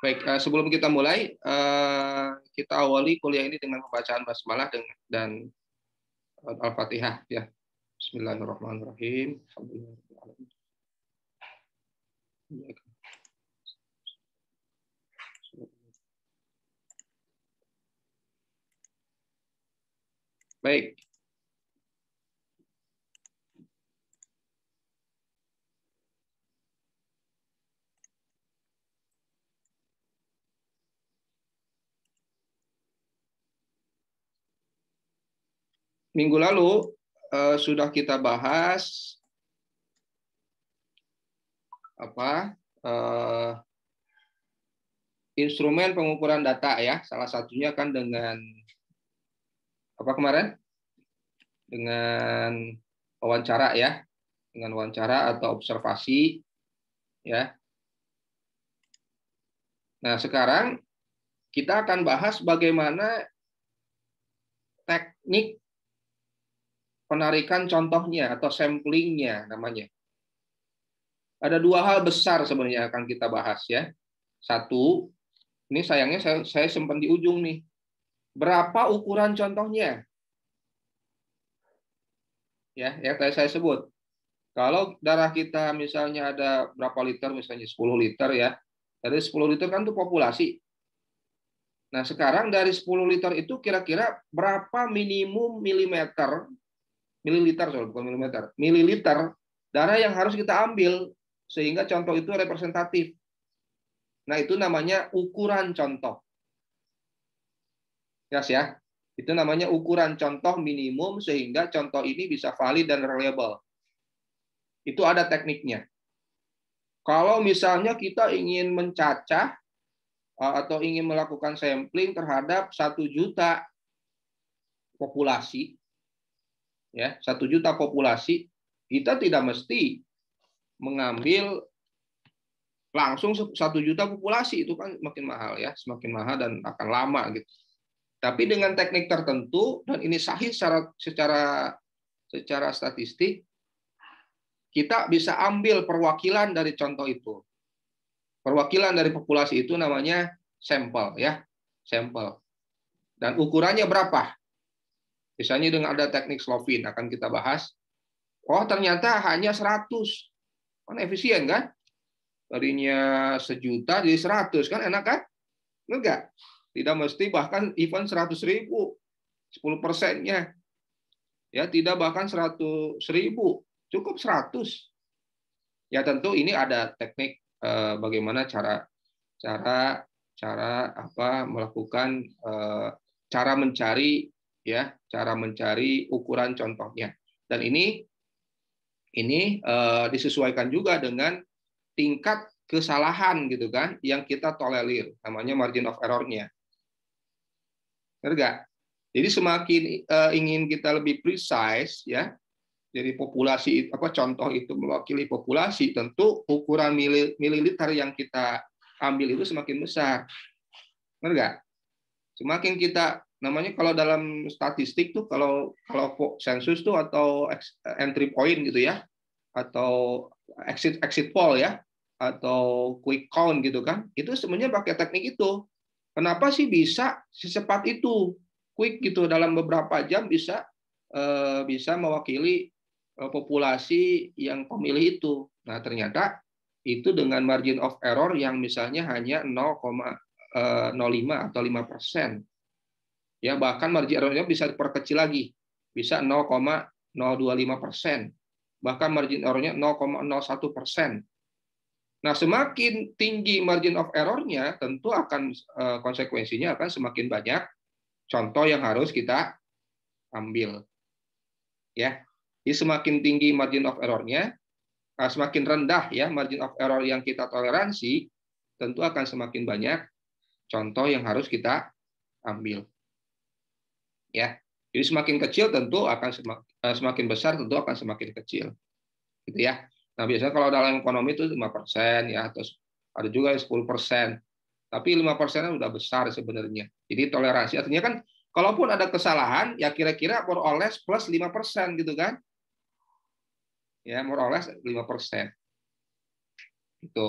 Baik, uh, sebelum kita mulai, uh, kita awali kuliah ini dengan pembacaan basmalah dan, eh, Al-Fatihah ya. Bismillahirrahmanirrahim. Baik, minggu lalu eh, sudah kita bahas apa eh, instrumen pengukuran data ya salah satunya kan dengan apa kemarin dengan wawancara ya dengan wawancara atau observasi ya nah sekarang kita akan bahas bagaimana teknik penarikan contohnya atau samplingnya namanya. Ada dua hal besar sebenarnya akan kita bahas ya. Satu, ini sayangnya saya, saya sempat di ujung nih. Berapa ukuran contohnya? Ya, yang tadi saya sebut. Kalau darah kita misalnya ada berapa liter, misalnya 10 liter ya. Dari 10 liter kan itu populasi. Nah, sekarang dari 10 liter itu kira-kira berapa minimum milimeter mililiter soal bukan milimeter, mililiter darah yang harus kita ambil sehingga contoh itu representatif. Nah, itu namanya ukuran contoh. Jelas ya? Itu namanya ukuran contoh minimum sehingga contoh ini bisa valid dan reliable. Itu ada tekniknya. Kalau misalnya kita ingin mencacah eh, atau ingin melakukan sampling terhadap satu juta populasi, ya satu juta populasi kita tidak mesti mengambil langsung satu juta populasi itu kan makin mahal ya semakin mahal dan akan lama gitu tapi dengan teknik tertentu dan ini sahih secara secara secara statistik kita bisa ambil perwakilan dari contoh itu perwakilan dari populasi itu namanya sampel ya sampel dan ukurannya berapa Misalnya dengan ada teknik Slovin akan kita bahas. Oh, ternyata hanya 100. Kan efisien kan? Tadinya sejuta jadi 100 kan enak kan? Enggak. Tidak mesti bahkan even 100 ribu. 10 persennya. Ya, tidak bahkan 100 ribu. Cukup 100. Ya tentu ini ada teknik eh, bagaimana cara cara cara apa melakukan eh, cara mencari ya cara mencari ukuran contohnya dan ini ini uh, disesuaikan juga dengan tingkat kesalahan gitu kan yang kita tolerir namanya margin of errornya enggak jadi semakin uh, ingin kita lebih precise ya jadi populasi apa contoh itu mewakili populasi tentu ukuran mililiter yang kita ambil itu semakin besar enggak semakin kita namanya kalau dalam statistik tuh kalau kalau sensus tuh atau entry point gitu ya atau exit exit poll ya atau quick count gitu kan itu sebenarnya pakai teknik itu kenapa sih bisa secepat itu quick gitu dalam beberapa jam bisa eh, bisa mewakili eh, populasi yang pemilih itu nah ternyata itu dengan margin of error yang misalnya hanya 0,05 eh, atau 5 persen Ya, bahkan margin errornya bisa diperkecil lagi. Bisa 0,025 persen. Bahkan margin errornya 0,01 persen. Nah, semakin tinggi margin of errornya, tentu akan eh, konsekuensinya akan semakin banyak contoh yang harus kita ambil. Ya, jadi semakin tinggi margin of errornya, eh, semakin rendah ya margin of error yang kita toleransi, tentu akan semakin banyak contoh yang harus kita ambil ya. Jadi semakin kecil tentu akan eh, semakin, besar tentu akan semakin kecil. Gitu ya. Nah, biasanya kalau dalam ekonomi itu lima persen ya atau ada juga 10%. Tapi lima 5% sudah besar sebenarnya. Jadi toleransi artinya kan kalaupun ada kesalahan ya kira-kira more or less plus 5% gitu kan. Ya, more or less 5%. Gitu.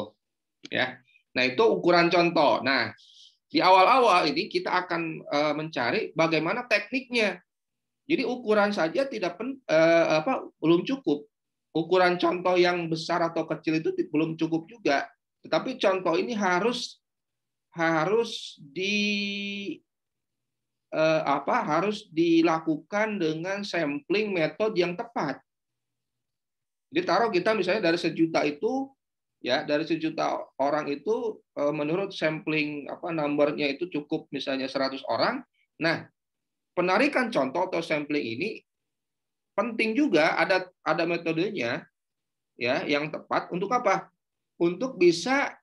Ya. Nah, itu ukuran contoh. Nah, di awal-awal ini kita akan eh, mencari bagaimana tekniknya. Jadi ukuran saja tidak pen, eh, apa belum cukup. Ukuran contoh yang besar atau kecil itu belum cukup juga. Tetapi contoh ini harus harus di eh, apa harus dilakukan dengan sampling metode yang tepat. Jadi taruh kita misalnya dari sejuta itu ya dari sejuta orang itu eh, menurut sampling apa numbernya itu cukup misalnya 100 orang nah penarikan contoh atau sampling ini penting juga ada ada metodenya ya yang tepat untuk apa untuk bisa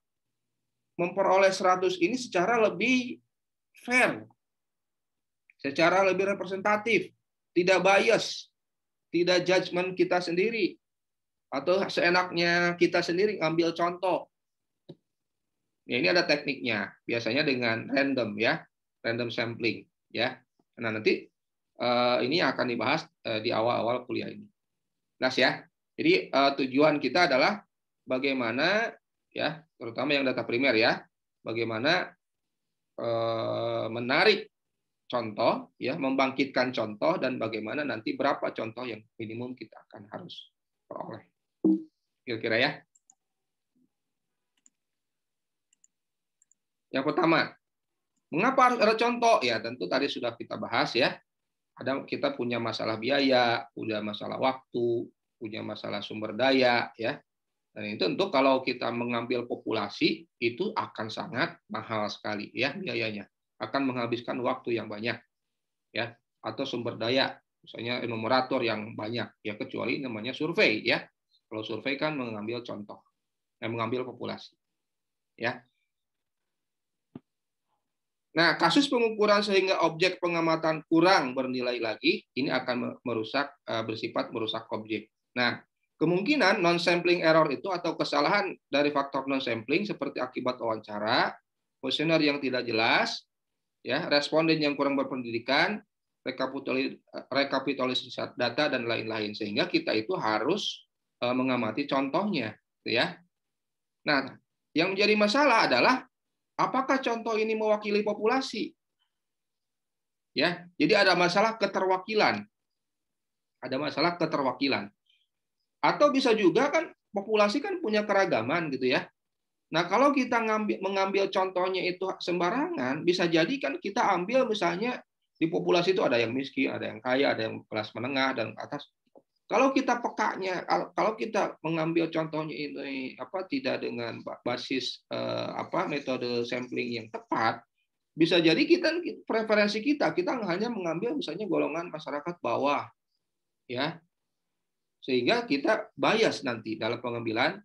memperoleh 100 ini secara lebih fair secara lebih representatif tidak bias tidak judgement kita sendiri atau seenaknya kita sendiri ambil contoh. Ya, ini ada tekniknya, biasanya dengan random ya, random sampling ya. Nah nanti uh, ini akan dibahas uh, di awal-awal kuliah ini. Nah ya. Jadi uh, tujuan kita adalah bagaimana ya, terutama yang data primer ya, bagaimana uh, menarik contoh ya, membangkitkan contoh dan bagaimana nanti berapa contoh yang minimum kita akan harus peroleh. Kira-kira ya. Yang pertama, mengapa harus ada contoh? Ya, tentu tadi sudah kita bahas ya. Ada kita punya masalah biaya, punya masalah waktu, punya masalah sumber daya ya. Dan itu tentu kalau kita mengambil populasi itu akan sangat mahal sekali ya biayanya. Akan menghabiskan waktu yang banyak ya atau sumber daya misalnya enumerator yang banyak ya kecuali namanya survei ya kalau survei kan mengambil contoh dan eh, mengambil populasi. Ya. Nah, kasus pengukuran sehingga objek pengamatan kurang bernilai lagi, ini akan merusak eh, bersifat merusak objek. Nah, kemungkinan non-sampling error itu atau kesalahan dari faktor non-sampling seperti akibat wawancara, kuesioner yang tidak jelas, ya, responden yang kurang berpendidikan, rekapitulasi data dan lain-lain sehingga kita itu harus E, mengamati contohnya, gitu ya. Nah, yang menjadi masalah adalah apakah contoh ini mewakili populasi? Ya, jadi ada masalah keterwakilan. Ada masalah keterwakilan. Atau bisa juga kan populasi kan punya keragaman gitu ya. Nah, kalau kita ngambil, mengambil contohnya itu sembarangan, bisa jadi kan kita ambil misalnya di populasi itu ada yang miskin, ada yang kaya, ada yang kelas menengah dan atas. Kalau kita pekaknya, kalau kita mengambil contohnya ini apa tidak dengan basis eh, apa metode sampling yang tepat, bisa jadi kita preferensi kita kita hanya mengambil misalnya golongan masyarakat bawah, ya, sehingga kita bias nanti dalam pengambilan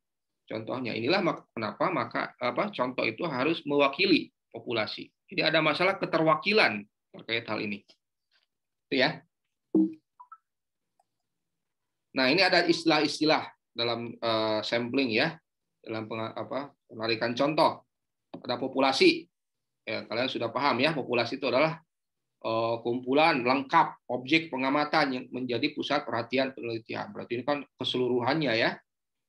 contohnya. Inilah kenapa maka apa contoh itu harus mewakili populasi. Jadi ada masalah keterwakilan terkait hal ini. Itu ya. Nah, ini ada istilah-istilah dalam uh, sampling ya, dalam peng, apa, penarikan contoh. Ada populasi. Ya, kalian sudah paham ya, populasi itu adalah uh, kumpulan lengkap objek pengamatan yang menjadi pusat perhatian penelitian. Berarti ini kan keseluruhannya ya.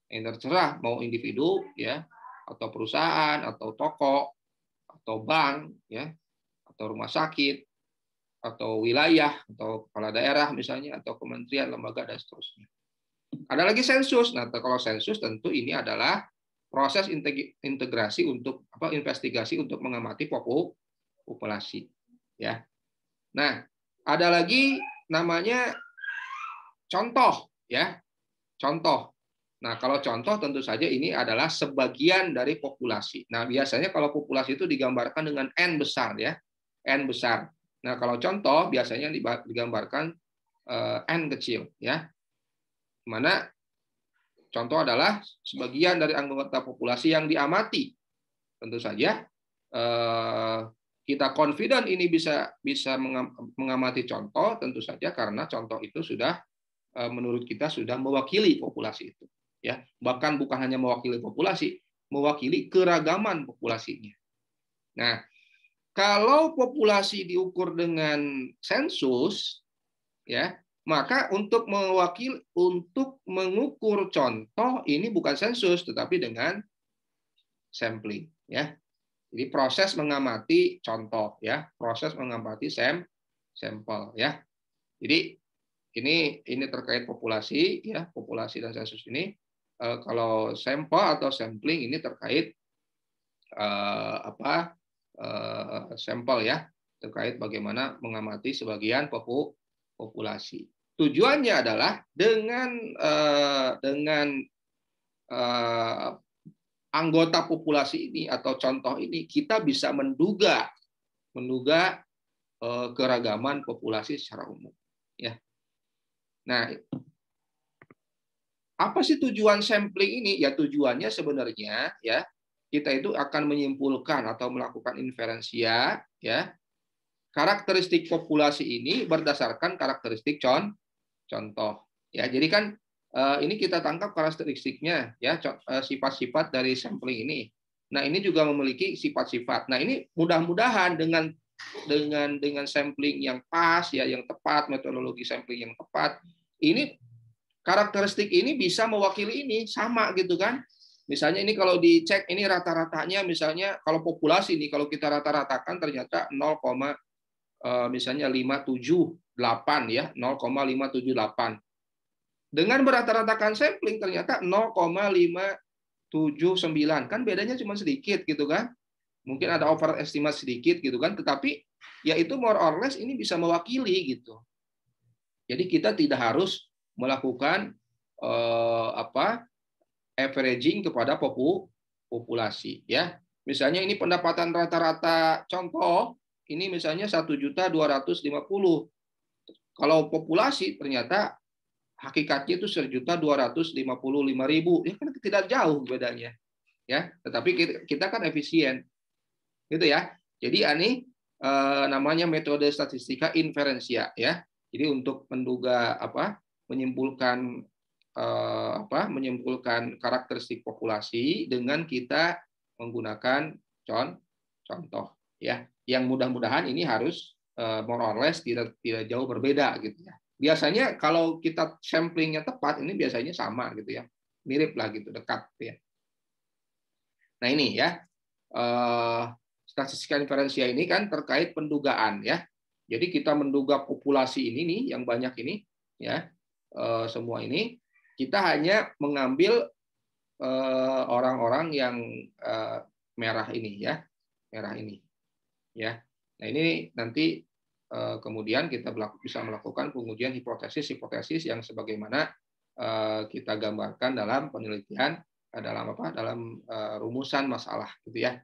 Yang terserah mau individu ya atau perusahaan atau toko atau bank ya atau rumah sakit atau wilayah atau kepala daerah misalnya atau kementerian lembaga dan seterusnya ada lagi sensus. Nah, kalau sensus tentu ini adalah proses integrasi untuk apa investigasi untuk mengamati populasi ya. Nah, ada lagi namanya contoh ya. Contoh. Nah, kalau contoh tentu saja ini adalah sebagian dari populasi. Nah, biasanya kalau populasi itu digambarkan dengan n besar ya. N besar. Nah, kalau contoh biasanya digambarkan eh, n kecil ya. Mana contoh adalah sebagian dari anggota populasi yang diamati. Tentu saja eh, kita confident ini bisa bisa mengamati contoh tentu saja karena contoh itu sudah eh, menurut kita sudah mewakili populasi itu ya bahkan bukan hanya mewakili populasi mewakili keragaman populasinya. Nah, kalau populasi diukur dengan sensus ya maka untuk mewakil untuk mengukur contoh ini bukan sensus tetapi dengan sampling ya. Jadi proses mengamati contoh ya, proses mengamati sam sampel ya. Jadi ini ini terkait populasi ya, populasi dan sensus ini e, kalau sampel atau sampling ini terkait e, apa e, sampel ya, terkait bagaimana mengamati sebagian populasi. Tujuannya adalah dengan eh, dengan eh, anggota populasi ini atau contoh ini kita bisa menduga menduga eh, keragaman populasi secara umum ya. Nah, apa sih tujuan sampling ini? Ya tujuannya sebenarnya ya kita itu akan menyimpulkan atau melakukan inferensia ya karakteristik populasi ini berdasarkan karakteristik con contoh ya jadi kan eh, ini kita tangkap karakteristiknya ya eh, sifat-sifat dari sampling ini nah ini juga memiliki sifat-sifat nah ini mudah-mudahan dengan dengan dengan sampling yang pas ya yang tepat metodologi sampling yang tepat ini karakteristik ini bisa mewakili ini sama gitu kan misalnya ini kalau dicek ini rata-ratanya misalnya kalau populasi ini kalau kita rata-ratakan ternyata 0, eh, misalnya 57 ya 0,578. Dengan berata ratakan sampling ternyata 0,579. Kan bedanya cuma sedikit gitu kan. Mungkin ada overestimate sedikit gitu kan, tetapi yaitu more or less ini bisa mewakili gitu. Jadi kita tidak harus melakukan eh, apa averaging kepada popu, populasi ya. Misalnya ini pendapatan rata-rata contoh ini misalnya 1.250. Kalau populasi ternyata hakikatnya itu dua ratus lima lima puluh ribu Ya kan tidak jauh bedanya. Ya, tetapi kita, kan efisien. Gitu ya. Jadi ini eh, namanya metode statistika inferensia ya. Jadi untuk menduga apa? menyimpulkan eh, apa? menyimpulkan karakteristik populasi dengan kita menggunakan con contoh ya. Yang mudah-mudahan ini harus Eh, more or less tidak tidak jauh berbeda gitu ya. Biasanya kalau kita samplingnya tepat ini biasanya sama gitu ya, mirip lah gitu dekat gitu ya. Nah ini ya eh, statistika inferensia ini kan terkait pendugaan ya. Jadi kita menduga populasi ini nih yang banyak ini ya eh, semua ini kita hanya mengambil eh, orang-orang yang merah ini ya merah ini ya Nah ini nanti eh, kemudian kita bisa melakukan pengujian hipotesis-hipotesis yang sebagaimana eh, kita gambarkan dalam penelitian eh, dalam apa dalam rumusan masalah gitu ya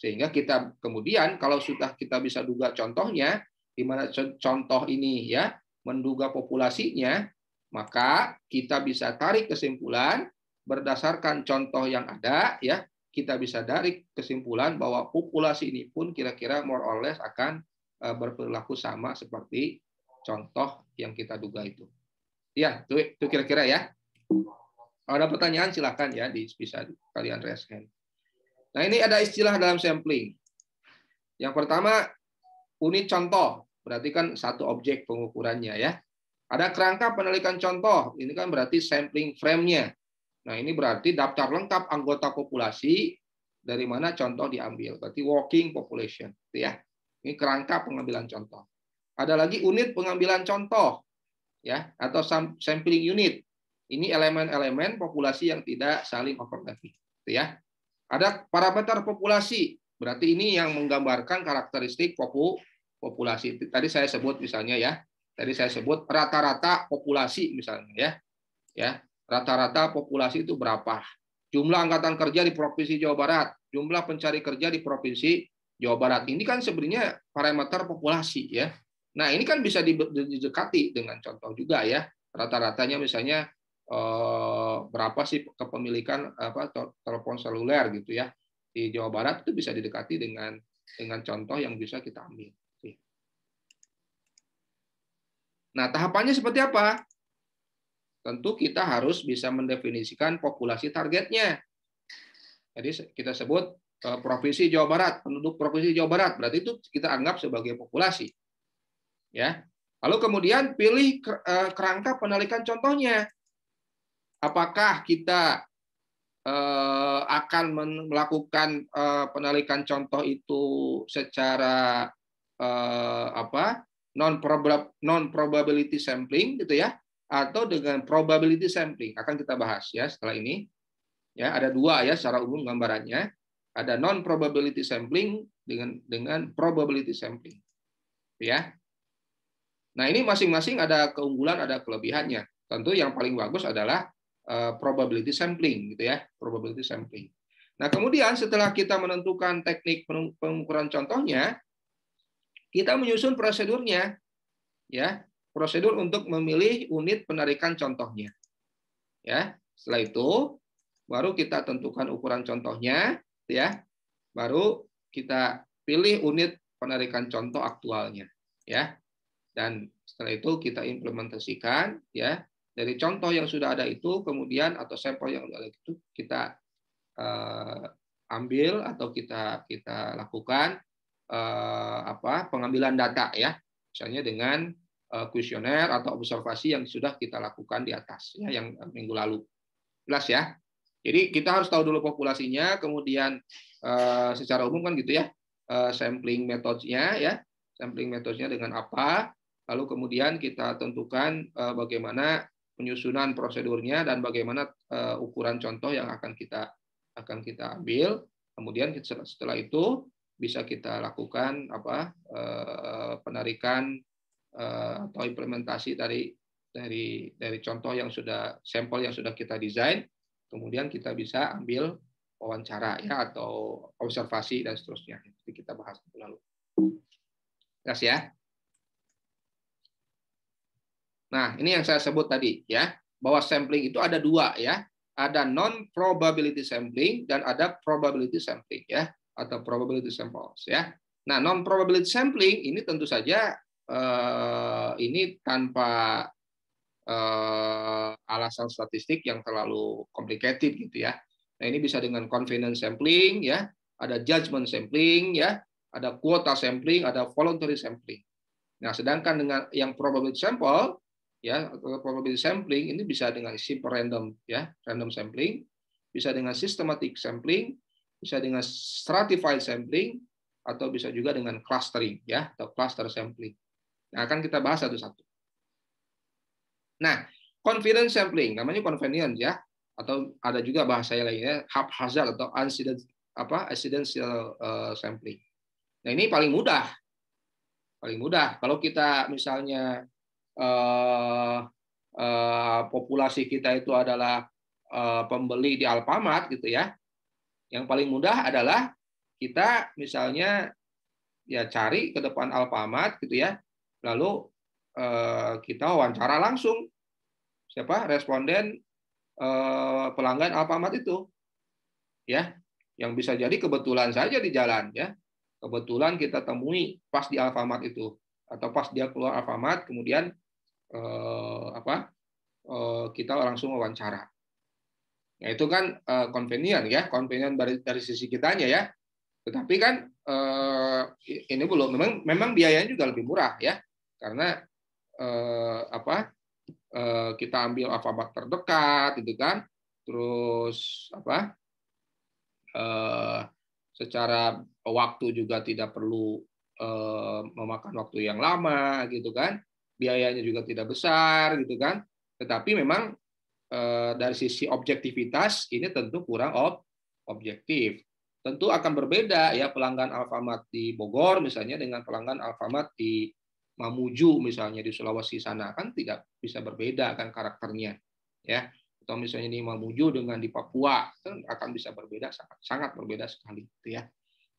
sehingga kita kemudian kalau sudah kita bisa duga contohnya di mana contoh ini ya menduga populasinya maka kita bisa tarik kesimpulan berdasarkan contoh yang ada ya kita bisa dari kesimpulan bahwa populasi ini pun kira-kira more or less akan eh, berperilaku sama seperti contoh yang kita duga itu. Ya, itu, kira-kira ya. Kalau ada pertanyaan silakan ya di bisa kalian raise hand. Nah, ini ada istilah dalam sampling. Yang pertama unit contoh, berarti kan satu objek pengukurannya ya. Ada kerangka penelitian contoh, ini kan berarti sampling frame-nya. Nah, ini berarti daftar lengkap anggota populasi dari mana contoh diambil. Berarti walking population, gitu ya. Ini kerangka pengambilan contoh. Ada lagi unit pengambilan contoh, ya, atau sampling unit. Ini elemen-elemen populasi yang tidak saling overlapping, gitu ya. Ada parameter populasi, berarti ini yang menggambarkan karakteristik popu populasi. Tadi saya sebut misalnya ya, tadi saya sebut rata-rata populasi misalnya ya, ya Rata-rata populasi itu berapa? Jumlah angkatan kerja di Provinsi Jawa Barat, jumlah pencari kerja di Provinsi Jawa Barat. Ini kan sebenarnya parameter populasi ya. Nah, ini kan bisa didekati dengan contoh juga ya. Rata-ratanya misalnya eh, berapa sih kepemilikan apa telepon seluler gitu ya di Jawa Barat itu bisa didekati dengan dengan contoh yang bisa kita ambil. Nah, tahapannya seperti apa? tentu kita harus bisa mendefinisikan populasi targetnya. Jadi kita sebut eh, provinsi Jawa Barat, penduduk provinsi Jawa Barat, berarti itu kita anggap sebagai populasi. Ya. Lalu kemudian pilih eh, kerangka penarikan contohnya. Apakah kita eh, akan melakukan penarikan contoh itu secara apa? non probability sampling gitu ya atau dengan probability sampling akan kita bahas ya setelah ini ya ada dua ya secara umum gambarannya ada non probability sampling dengan dengan probability sampling ya nah ini masing-masing ada keunggulan ada kelebihannya tentu yang paling bagus adalah eh, probability sampling gitu ya probability sampling nah kemudian setelah kita menentukan teknik pengukuran contohnya kita menyusun prosedurnya ya prosedur untuk memilih unit penarikan contohnya. Ya, setelah itu baru kita tentukan ukuran contohnya, ya. Baru kita pilih unit penarikan contoh aktualnya, ya. Dan setelah itu kita implementasikan, ya. Dari contoh yang sudah ada itu kemudian atau sampel yang sudah ada itu kita eh, ambil atau kita kita lakukan eh, apa pengambilan data ya misalnya dengan Eh, kuesioner atau observasi yang sudah kita lakukan di atas ya yang eh, minggu lalu. Jelas ya. Jadi kita harus tahu dulu populasinya, kemudian eh, secara umum kan gitu ya, sampling metodenya ya, sampling metodenya dengan apa, lalu kemudian kita tentukan bagaimana penyusunan prosedurnya dan bagaimana ukuran contoh yang akan kita akan kita ambil. Kemudian setelah itu bisa kita lakukan apa penarikan Eh, atau implementasi dari dari dari contoh yang sudah sampel yang sudah kita desain, kemudian kita bisa ambil wawancara ya atau observasi dan seterusnya. Itu kita bahas lalu. Jelas ya. Nah, ini yang saya sebut tadi ya, bahwa sampling itu ada dua ya. Ada non probability sampling dan ada probability sampling ya atau probability samples ya. Nah, non probability sampling ini tentu saja eh, ini tanpa eh, alasan statistik yang terlalu complicated gitu ya. Nah ini bisa dengan confidence sampling ya, ada judgment sampling ya, ada quota sampling, ada voluntary sampling. Nah sedangkan dengan yang probability sample ya probability sampling ini bisa dengan simple random ya random sampling, bisa dengan systematic sampling, bisa dengan stratified sampling, atau bisa juga dengan clustering ya atau cluster sampling. Nah, akan kita bahas satu-satu. Nah, confidence sampling namanya convenience ya atau ada juga bahasa lainnya haphazard atau incident apa accidental eh, sampling. Nah, ini paling mudah. Paling mudah kalau kita misalnya uh, uh, populasi kita itu adalah uh, pembeli di Alfamart gitu ya. Yang paling mudah adalah kita misalnya ya cari ke depan Alfamart gitu ya lalu eh, kita wawancara langsung siapa responden eh, pelanggan Alfamart itu ya yang bisa jadi kebetulan saja di jalan ya kebetulan kita temui pas di Alfamart itu atau pas dia keluar Alfamart kemudian eh, apa kita langsung wawancara ya itu kan eh, ya convenient dari, dari sisi kitanya ya tetapi kan ini belum memang memang biayanya juga lebih murah ya karena eh, apa eh, kita ambil alfabet terdekat gitu kan terus apa eh, secara waktu juga tidak perlu eh, memakan waktu yang lama gitu kan biayanya juga tidak besar gitu kan tetapi memang eh, dari sisi objektivitas ini tentu kurang ob objektif tentu akan berbeda ya pelanggan Alfamart di Bogor misalnya dengan pelanggan Alfamart di Mamuju misalnya di Sulawesi sana kan tidak bisa berbeda kan karakternya ya atau misalnya di Mamuju dengan di Papua kan akan bisa berbeda sangat sangat berbeda sekali gitu ya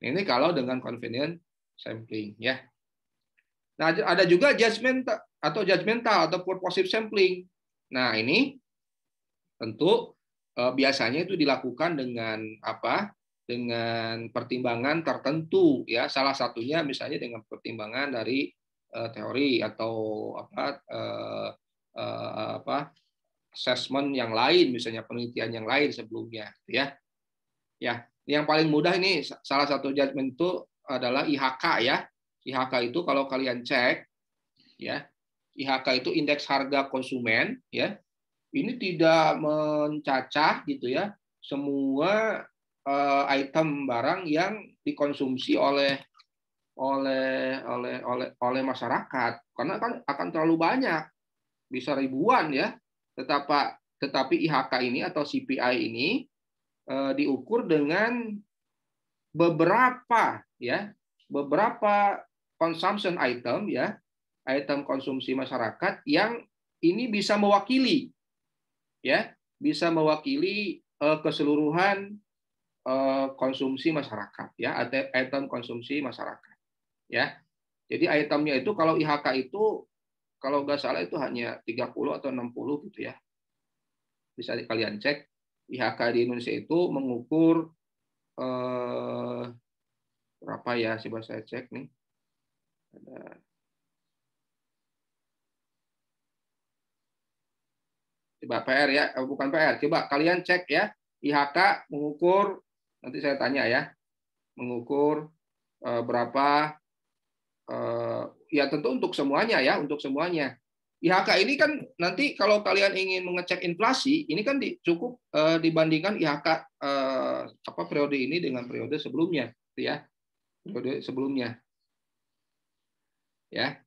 nah, ini kalau dengan convenient sampling ya nah ada juga judgment atau judgmental atau purposive sampling nah ini tentu eh, biasanya itu dilakukan dengan apa dengan pertimbangan tertentu ya salah satunya misalnya dengan pertimbangan dari Eh, teori atau apa eh, eh, apa assessment yang lain misalnya penelitian yang lain sebelumnya gitu ya ya yang paling mudah ini salah satu judgment itu adalah IHK ya IHK itu kalau kalian cek ya IHK itu indeks harga konsumen ya ini tidak mencacah gitu ya semua item barang yang dikonsumsi oleh oleh oleh oleh oleh masyarakat karena kan akan terlalu banyak bisa ribuan ya tetapi tetapi IHK ini atau CPI ini eh, diukur dengan beberapa ya beberapa consumption item ya item konsumsi masyarakat yang ini bisa mewakili ya bisa mewakili eh, keseluruhan eh, konsumsi masyarakat ya item konsumsi masyarakat ya. Jadi itemnya itu kalau IHK itu kalau nggak salah itu hanya 30 atau 60 gitu ya. Bisa kalian cek IHK di Indonesia itu mengukur eh, berapa ya? Coba saya cek nih. Ada coba PR ya, eh, bukan PR, coba kalian cek ya IHK mengukur nanti saya tanya ya, mengukur eh, berapa Eh, ya tentu untuk semuanya ya, untuk semuanya. IHK ini kan nanti kalau kalian ingin mengecek inflasi, ini kan cukup eh, dibandingkan IHK eh, apa periode ini dengan periode sebelumnya, gitu ya. Periode sebelumnya. Ya.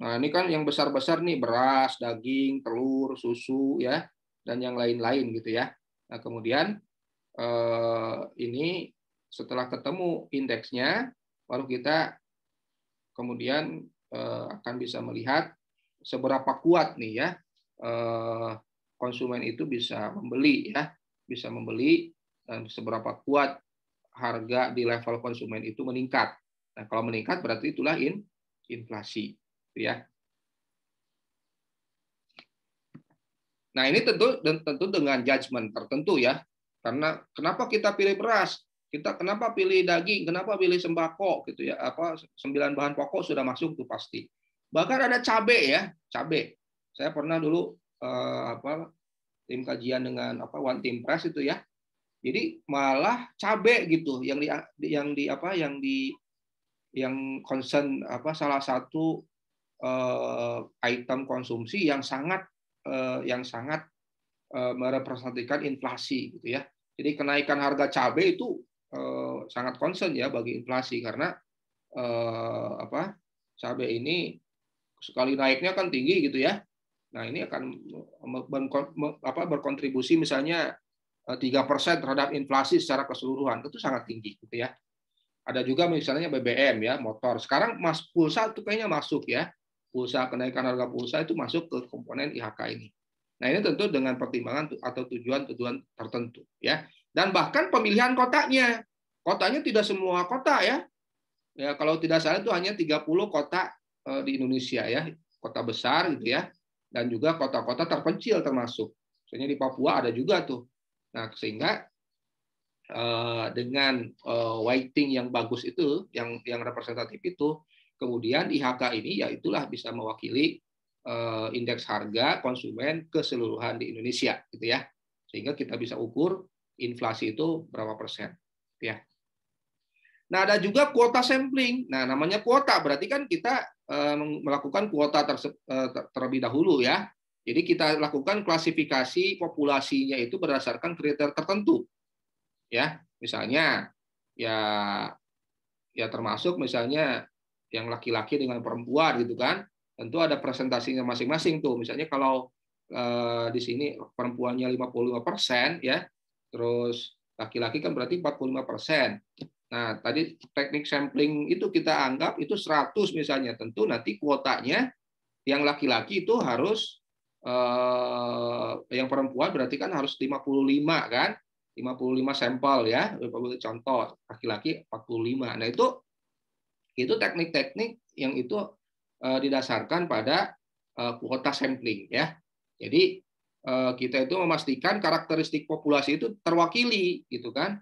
Nah, ini kan yang besar-besar nih beras, daging, telur, susu ya dan yang lain-lain gitu ya. Nah, kemudian ini setelah ketemu indeksnya baru kita kemudian eh, akan bisa melihat seberapa kuat nih ya eh, konsumen itu bisa membeli ya, bisa membeli dan seberapa kuat harga di level konsumen itu meningkat. Nah, kalau meningkat berarti itulah in, inflasi, gitu ya. Nah, ini tentu tentu dengan judgement tertentu ya. Karena kenapa kita pilih beras? Kita kenapa pilih daging, kenapa pilih sembako gitu ya? Apa sembilan bahan pokok sudah masuk tuh pasti. Bahkan ada cabe ya, cabe. Saya pernah dulu eh, apa tim kajian dengan apa one team press itu ya. Jadi malah cabe gitu yang di yang di apa yang di yang concern apa salah satu eh, item konsumsi yang sangat eh, yang sangat eh, merepresentasikan inflasi gitu ya. Jadi kenaikan harga cabai itu Eh, sangat concern ya bagi inflasi karena eh, apa cabai ini sekali naiknya kan tinggi gitu ya. Nah, ini akan apa berkontribusi misalnya eh, tiga persen terhadap inflasi secara keseluruhan. Itu sangat tinggi gitu ya. Ada juga misalnya BBM ya, motor. Sekarang mas pulsa itu kayaknya masuk ya. Pulsa kenaikan harga pulsa itu masuk ke komponen IHK ini. Nah, ini tentu dengan pertimbangan atau tujuan-tujuan tertentu ya dan bahkan pemilihan kotanya. Kotanya tidak semua kota ya. Ya kalau tidak salah itu hanya 30 kota eh, di Indonesia ya, kota besar gitu ya. Dan juga kota-kota terpencil termasuk. Misalnya di Papua ada juga tuh. Nah, sehingga eh, dengan eh, whiting yang bagus itu, yang yang representatif itu, kemudian IHK ini ya itulah bisa mewakili indeks harga konsumen keseluruhan di Indonesia gitu ya. Sehingga kita bisa ukur inflasi itu berapa persen. Ya. Nah, ada juga kuota sampling. Nah, namanya kuota berarti kan kita eh, melakukan kuota eh, terlebih dahulu ya. Jadi kita lakukan klasifikasi populasinya itu berdasarkan kriteria tertentu. Ya, misalnya ya ya termasuk misalnya yang laki-laki dengan perempuan gitu kan. Tentu ada presentasinya masing-masing tuh. Misalnya kalau eh, di sini perempuannya 55% ya, terus laki-laki kan berarti 45 persen. Nah, tadi teknik sampling itu kita anggap itu 100 misalnya. Tentu nanti kuotanya yang laki-laki itu harus eh, yang perempuan berarti kan harus 55 kan? 55 sampel ya, contoh laki-laki 45. Nah, itu itu teknik-teknik yang itu eh, didasarkan pada eh, kuota sampling ya. Jadi Eh, kita itu memastikan karakteristik populasi itu terwakili gitu kan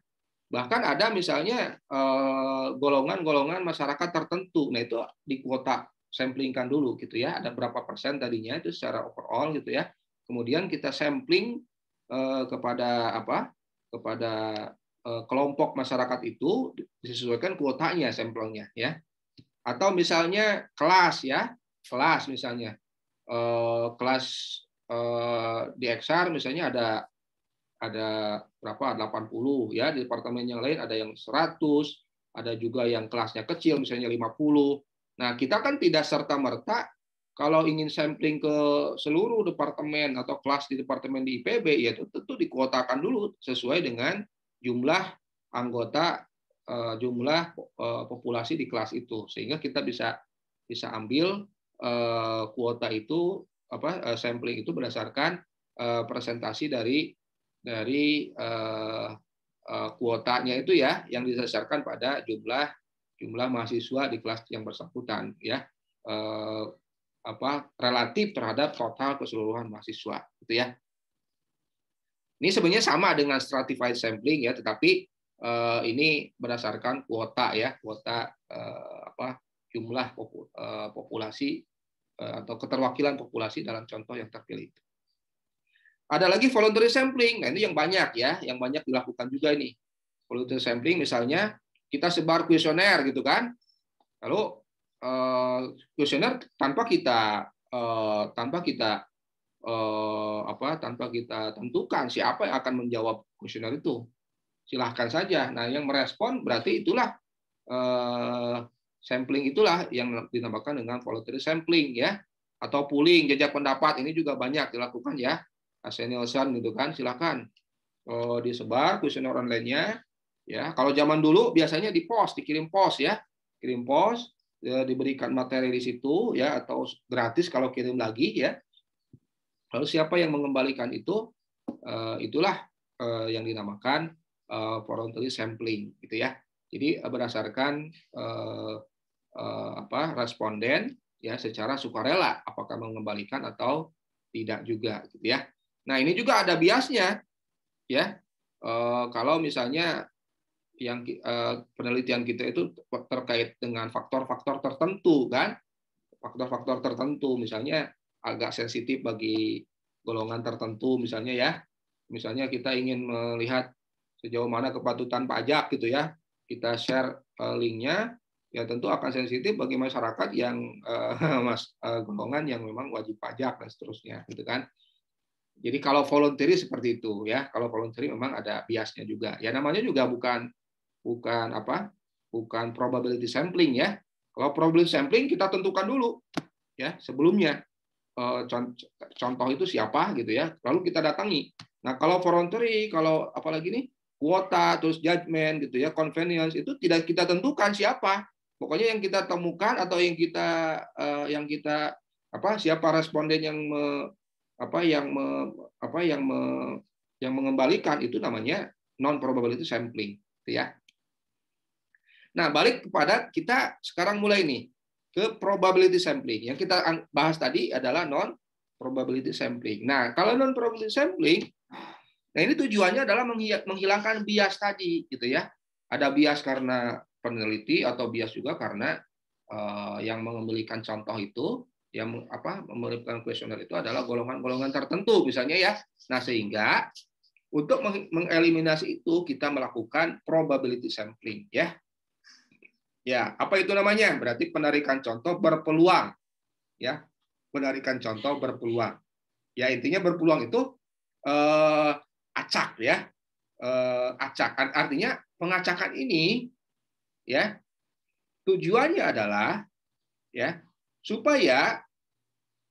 bahkan ada misalnya eh, golongan-golongan masyarakat tertentu nah itu di kuota samplingkan dulu gitu ya ada berapa persen tadinya itu secara overall gitu ya kemudian kita sampling eh, kepada apa kepada kelompok masyarakat itu disesuaikan kuotanya sampelnya ya atau misalnya kelas ya kelas misalnya kelas Eh, di Eksar misalnya ada ada berapa 80 ya di departemen yang lain ada yang 100 ada juga yang kelasnya kecil misalnya 50 nah kita kan tidak serta merta kalau ingin sampling ke seluruh departemen atau kelas di departemen di IPB ya tentu dikuotakan dulu sesuai dengan jumlah anggota eh, jumlah eh, populasi di kelas itu sehingga kita bisa bisa ambil kuota itu apa eh, sampling itu berdasarkan eh, presentasi dari dari eh, kuotanya itu ya yang didasarkan pada jumlah jumlah mahasiswa di kelas yang bersangkutan ya apa relatif terhadap total keseluruhan mahasiswa gitu ya ini sebenarnya sama dengan stratified sampling ya tetapi uh, ini berdasarkan kuota ya kuota uh, apa jumlah populasi Eh, atau keterwakilan populasi dalam contoh yang terpilih itu. Ada lagi voluntary sampling. Nah, ini yang banyak ya, yang banyak dilakukan juga ini. Voluntary sampling misalnya kita sebar kuesioner gitu kan. Lalu eh, kuesioner uh, tanpa kita uh, tanpa kita uh, apa tanpa kita tentukan siapa yang akan menjawab kuesioner itu. Silahkan saja. Nah, yang merespon berarti itulah uh, sampling itulah yang dinamakan dengan voluntary sampling ya atau pooling jejak pendapat ini juga banyak dilakukan ya seniorsan gitu kan silakan oh, disebar kuesioner online-nya ya kalau zaman dulu biasanya di pos dikirim pos ya kirim pos ya, diberikan materi di situ ya atau gratis kalau kirim lagi ya lalu siapa yang mengembalikan itu e, itulah e, yang dinamakan voluntary sampling gitu ya. Jadi berdasarkan Eh, apa responden ya secara sukarela apakah mengembalikan atau tidak juga gitu ya. Nah, ini juga ada biasnya ya. Eh, kalau misalnya yang eh, penelitian kita itu terkait dengan faktor-faktor tertentu kan faktor-faktor tertentu misalnya agak sensitif bagi golongan tertentu misalnya ya misalnya kita ingin melihat sejauh mana kepatutan pajak gitu ya kita share linknya ya tentu akan sensitif bagi masyarakat yang uh, mas uh, golongan yang memang wajib pajak dan seterusnya gitu kan jadi kalau voluntary seperti itu ya kalau voluntary memang ada biasnya juga ya namanya juga bukan bukan apa bukan probability sampling ya kalau probability sampling kita tentukan dulu ya sebelumnya eh, contoh itu siapa gitu ya lalu kita datangi nah kalau voluntary kalau apalagi nih kuota terus judgement gitu ya convenience itu tidak kita tentukan siapa Pokoknya yang kita temukan atau yang kita uh, yang kita apa siapa responden yang me, apa yang me, apa yang me, yang mengembalikan itu namanya non probability sampling, gitu ya. Nah, balik kepada kita sekarang mulai nih ke probability sampling. Yang kita bahas tadi adalah non probability sampling. Nah, kalau non probability sampling, nah ini tujuannya adalah menghilangkan bias tadi gitu ya. Ada bias karena peneliti atau bias juga karena uh, yang mengembalikan contoh itu yang apa memberikan kuesioner itu adalah golongan-golongan tertentu misalnya ya. Nah, sehingga untuk mengeliminasi itu kita melakukan probability sampling ya. Ya, apa itu namanya? Berarti penarikan contoh berpeluang. Ya. Penarikan contoh berpeluang. Ya, intinya berpeluang itu eh, acak ya. Eh, acak artinya pengacakan ini ya tujuannya adalah ya supaya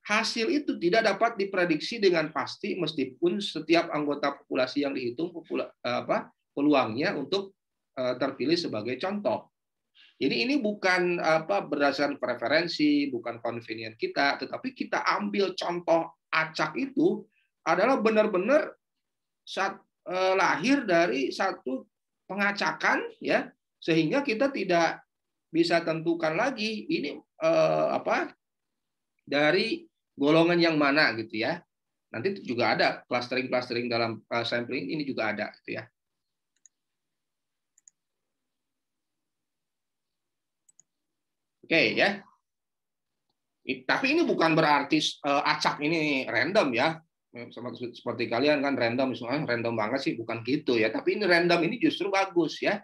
hasil itu tidak dapat diprediksi dengan pasti meskipun setiap anggota populasi yang dihitung apa, peluangnya untuk e, terpilih sebagai contoh. Jadi ini bukan apa berdasarkan preferensi, bukan convenient kita, tetapi kita ambil contoh acak itu adalah benar-benar saat e, lahir dari satu pengacakan ya sehingga kita tidak bisa tentukan lagi ini eh, apa dari golongan yang mana gitu ya. Nanti juga ada clustering-clustering dalam eh, sampling ini juga ada gitu ya. Oke okay, ya. tapi ini bukan berarti uh, acak ini random ya. Seperti kalian kan random, misalnya random banget sih, bukan gitu ya. Tapi ini random ini justru bagus ya.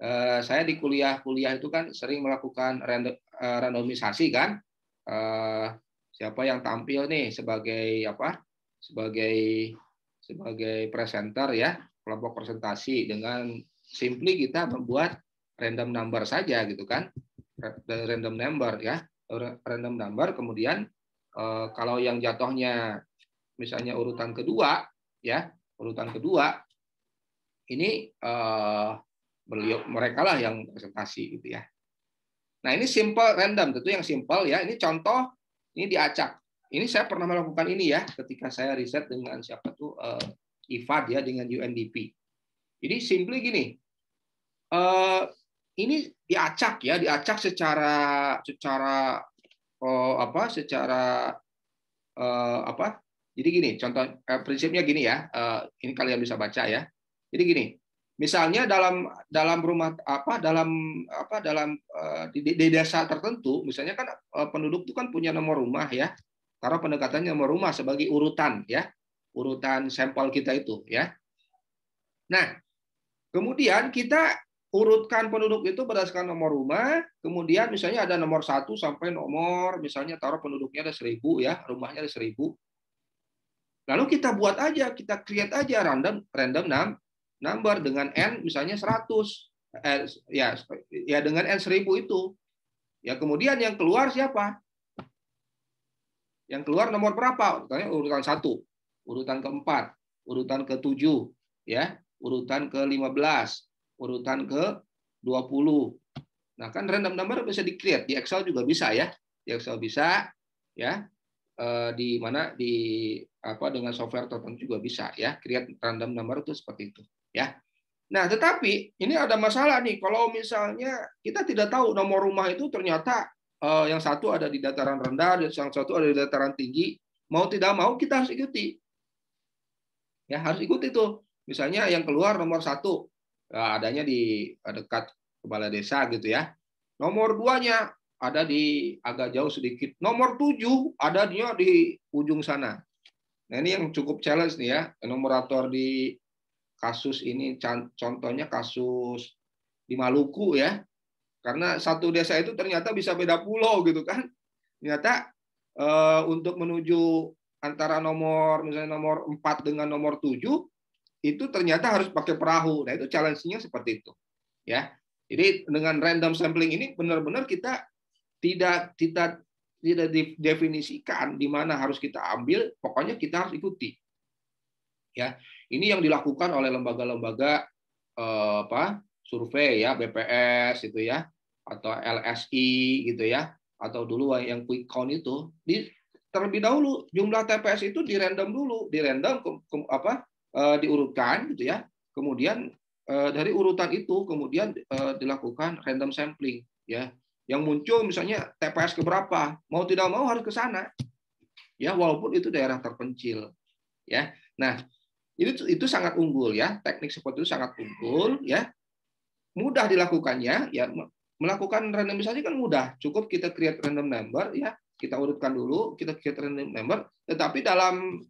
Eh, saya di kuliah-kuliah itu kan sering melakukan eh, randomisasi kan. Eh, siapa yang tampil nih sebagai apa? Sebagai sebagai presenter ya, kelompok presentasi dengan simply kita membuat random number saja gitu kan. Random number ya, random number kemudian kalau yang jatuhnya misalnya urutan kedua ya, urutan kedua ini beliau mereka lah yang presentasi gitu ya. Nah ini simple random tentu yang simple ya. Ini contoh ini diacak. Ini saya pernah melakukan ini ya ketika saya riset dengan siapa tuh uh, eh, IFAD ya dengan UNDP. Jadi simply gini. Uh, ini diacak ya, diacak secara secara oh, apa? secara uh, apa? Jadi gini, contoh eh, prinsipnya gini ya. Uh, ini kalian bisa baca ya. Jadi gini, Misalnya dalam dalam rumah apa dalam apa dalam eh, di, di desa tertentu, misalnya kan eh, penduduk itu kan punya nomor rumah ya. Karena pendekatannya nomor rumah sebagai urutan ya, urutan sampel kita itu ya. Nah, kemudian kita urutkan penduduk itu berdasarkan nomor rumah, kemudian misalnya ada nomor satu sampai nomor, misalnya taruh penduduknya ada seribu ya, rumahnya ada seribu. Lalu kita buat aja, kita create aja random random number dengan n misalnya 100 eh, ya ya dengan n 1000 itu. Ya kemudian yang keluar siapa? Yang keluar nomor berapa? Urutannya urutan satu urutan keempat urutan ke-7, ya, urutan ke-15, urutan ke-20. Nah, kan random number bisa di-create di Excel juga bisa ya. Di Excel bisa ya. Eh, di mana di apa dengan software tertentu juga bisa ya. Create random number itu seperti itu ya. Nah, tetapi ini ada masalah nih kalau misalnya kita tidak tahu nomor rumah itu ternyata eh, yang satu ada di dataran rendah, yang satu ada di dataran tinggi, mau tidak mau kita harus ikuti. Ya, harus ikuti tuh. Misalnya yang keluar nomor satu, eh, adanya di eh, dekat kepala desa gitu ya. Nomor duanya ada di agak jauh sedikit. Nomor tujuh adanya di ujung sana. Nah ini yang cukup challenge nih ya, Nomorator di kasus ini contohnya kasus di Maluku ya. Karena satu desa itu ternyata bisa beda pulau gitu kan. Ternyata e, untuk menuju antara nomor misalnya nomor 4 dengan nomor 7 itu ternyata harus pakai perahu. Nah, itu challenge-nya seperti itu. Ya. Jadi dengan random sampling ini benar-benar kita tidak tidak tidak didefinisikan di mana harus kita ambil, pokoknya kita harus ikuti. Ya. Ini yang dilakukan oleh lembaga-lembaga eh, apa? survei ya, BPS itu ya, atau LSI gitu ya, atau dulu yang quick count itu di terlebih dahulu jumlah TPS itu random dulu, direndam ke, ke, apa? e, diurutkan gitu ya. Kemudian e, dari urutan itu kemudian e, dilakukan random sampling ya. Yang muncul misalnya TPS keberapa, mau tidak mau harus ke sana ya walaupun itu daerah terpencil ya nah itu itu sangat unggul ya, teknik seperti itu sangat unggul ya. Mudah dilakukannya ya, melakukan randomisasi kan mudah. Cukup kita create random number ya, kita urutkan dulu, kita create random number, tetapi dalam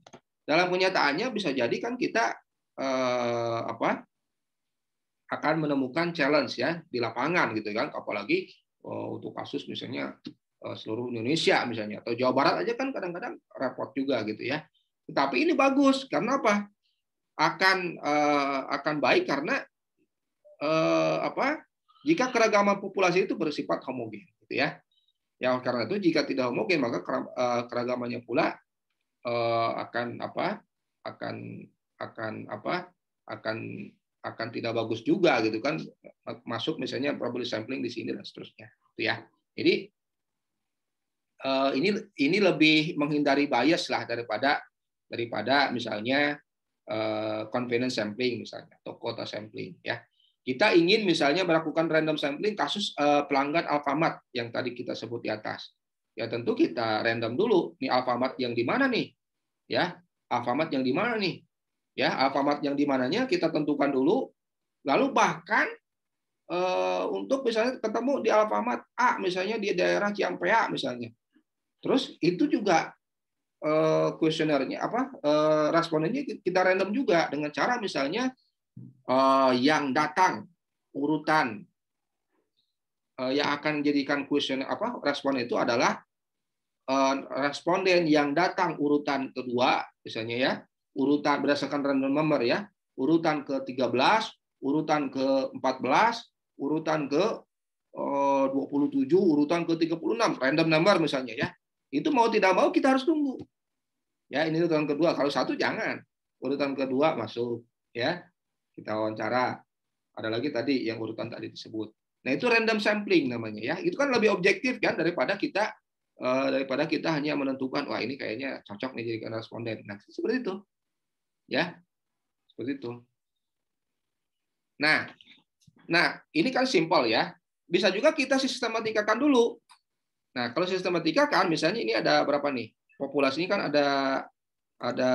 dalam kenyataannya bisa jadi kan kita eh, apa? akan menemukan challenge ya di lapangan gitu kan apalagi oh, untuk kasus misalnya eh, seluruh Indonesia misalnya atau Jawa Barat aja kan kadang-kadang repot juga gitu ya. Tetapi ini bagus karena apa? akan uh, akan baik karena uh, apa? Jika keragaman populasi itu bersifat homogen, gitu ya. Ya karena itu jika tidak homogen maka eh, keragamannya pula uh, akan apa? akan akan apa? akan akan tidak bagus juga gitu kan masuk misalnya probability sampling di sini dan seterusnya gitu ya jadi ini ini lebih menghindari bias lah daripada daripada misalnya Eh, convenience sampling misalnya atau kota sampling ya. Kita ingin misalnya melakukan random sampling kasus eh, pelanggan Alfamart yang tadi kita sebut di atas. Ya tentu kita random dulu nih Alfamart yang di mana nih? Ya, Alfamart yang di mana nih? Ya, Alfamart yang di mananya kita tentukan dulu. Lalu bahkan eh, untuk misalnya ketemu di Alfamart A misalnya di daerah Ciampea misalnya. Terus itu juga Eh, kuesionernya apa eh, respondennya kita random juga dengan cara misalnya eh, yang datang urutan yang akan jadikan kuesioner apa respon itu adalah responden yang datang urutan kedua misalnya ya urutan berdasarkan random number ya urutan ke-13 urutan ke-14 urutan ke 27 urutan ke 36 random number misalnya ya itu mau tidak mau kita harus tunggu. Ya, ini urutan kedua. Kalau satu jangan. Urutan kedua masuk, ya. Kita wawancara. Ada lagi tadi yang urutan tadi disebut. Nah, itu random sampling namanya ya. Itu kan lebih objektif kan daripada kita eh, daripada kita hanya menentukan wah ini kayaknya cocok nih jadi responden. Nah, seperti itu. Ya. Seperti itu. Nah, nah ini kan simpel ya. Bisa juga kita sistematikakan dulu Nah, kalau sistematika kan misalnya ini ada berapa nih? Populasi ini kan ada ada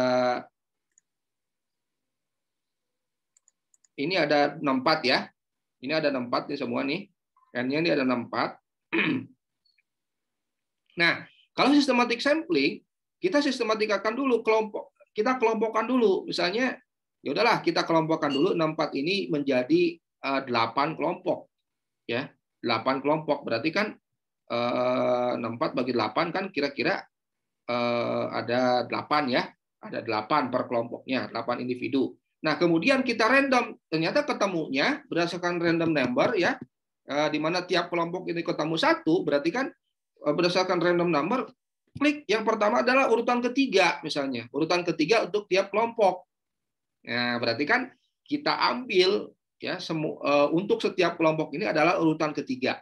ini ada 64 ya. Ini ada 64 nih semua nih. Dan ini ada 64. nah, kalau sistematik sampling, kita sistematikakan dulu kelompok kita kelompokkan dulu. Misalnya ya udahlah kita kelompokkan dulu 64 ini menjadi 8 eh, kelompok. Ya, 8 kelompok. Berarti kan 64 eh, bagi 8 kan kira-kira eh, ada 8 ya. Ada 8 per kelompoknya, 8 individu. Nah, kemudian kita random. Ternyata ketemunya berdasarkan random number ya, eh, di mana tiap kelompok ini ketemu satu, berarti kan berdasarkan random number, klik yang pertama adalah urutan ketiga misalnya. Urutan ketiga untuk tiap kelompok. Nah, berarti kan kita ambil ya semu, untuk setiap kelompok ini adalah urutan ketiga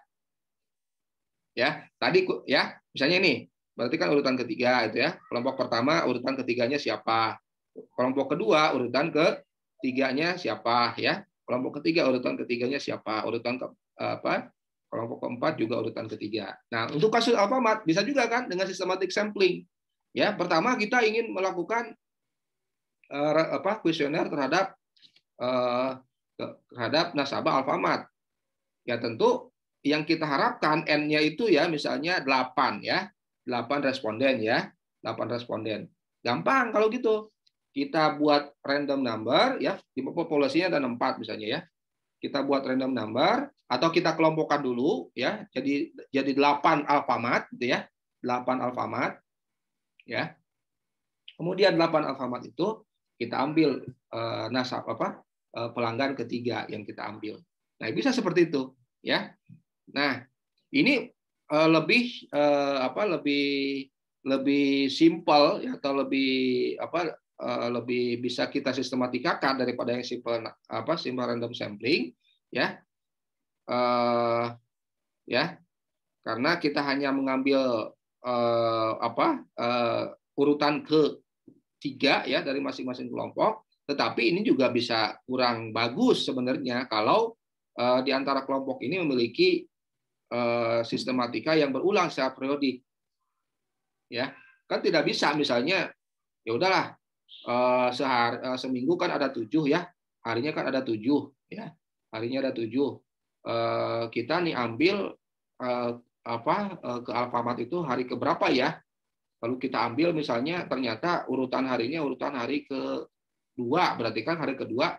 ya tadi ya misalnya ini berarti kan urutan ketiga itu ya kelompok pertama urutan ketiganya siapa kelompok kedua urutan ketiganya siapa ya kelompok ketiga urutan ketiganya siapa urutan ke apa kelompok keempat juga urutan ketiga nah untuk kasus Alfamart bisa juga kan dengan sistematik sampling ya pertama kita ingin melakukan uh, apa kuesioner terhadap uh, terhadap nasabah Alfamart ya tentu yang kita harapkan N-nya itu ya misalnya 8 ya. 8 responden ya. 8 responden. Gampang kalau gitu. Kita buat random number ya, di populasinya ada 4 misalnya ya. Kita buat random number atau kita kelompokkan dulu ya. Jadi jadi 8 alfamat gitu ya. 8 alfamat ya. Kemudian 8 alfamat itu kita ambil eh, nasab apa? Eh, pelanggan ketiga yang kita ambil. Nah, bisa seperti itu ya Nah, ini uh, lebih uh, apa lebih lebih simpel ya, atau lebih apa uh, lebih bisa kita sistematikakan daripada yang simple apa simple random sampling ya uh, ya karena kita hanya mengambil uh, apa uh, urutan ke tiga ya dari masing-masing kelompok tetapi ini juga bisa kurang bagus sebenarnya kalau uh, di antara kelompok ini memiliki Eh, sistematika yang berulang secara periodik. Ya, kan tidak bisa misalnya ya udahlah eh, sehari eh, seminggu kan ada tujuh ya harinya kan ada tujuh ya harinya ada tujuh kita nih ambil apa ke alfamat itu hari keberapa ya lalu kita ambil misalnya ternyata urutan harinya urutan hari ke dua berarti kan hari kedua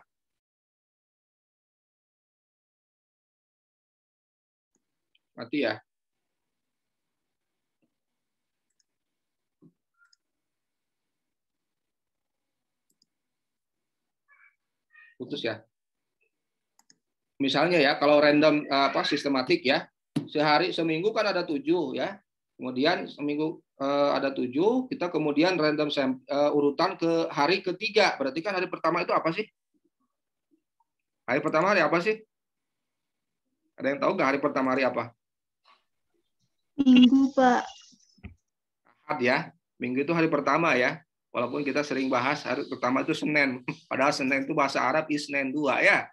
mati ya. Putus ya. Misalnya ya, kalau random eh, apa sistematik ya, sehari seminggu kan ada tujuh ya. Kemudian seminggu eh, ada tujuh, kita kemudian random sample, eh, urutan ke hari ketiga. Berarti kan hari pertama itu apa sih? Hari pertama hari apa sih? Ada yang tahu nggak hari pertama hari apa? Minggu, Pak. Ahad ya. Minggu itu hari pertama ya. Walaupun kita sering bahas hari pertama itu Senin. Padahal Senin itu bahasa Arab Isnin dua ya.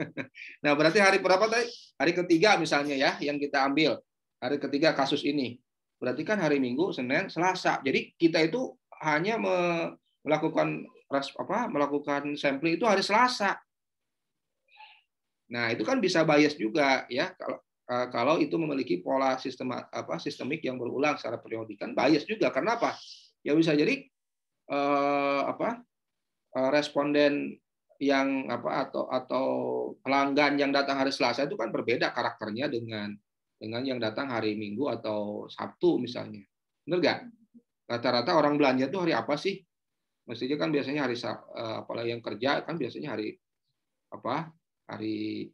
nah, berarti hari berapa tadi? Hari ketiga misalnya ya yang kita ambil. Hari ketiga kasus ini. Berarti kan hari Minggu, Senin, Selasa. Jadi kita itu hanya melakukan apa melakukan sampling itu hari Selasa. Nah, itu kan bisa bias juga ya. Kalau Eh, kalau itu memiliki pola sistem apa sistemik yang berulang secara periodikan, bias juga karena apa ya bisa jadi eh, apa eh, responden yang apa atau atau pelanggan yang datang hari Selasa itu kan berbeda karakternya dengan dengan yang datang hari Minggu atau Sabtu misalnya benar nggak rata-rata orang belanja itu hari apa sih mestinya kan biasanya hari eh, apalagi yang kerja kan biasanya hari apa hari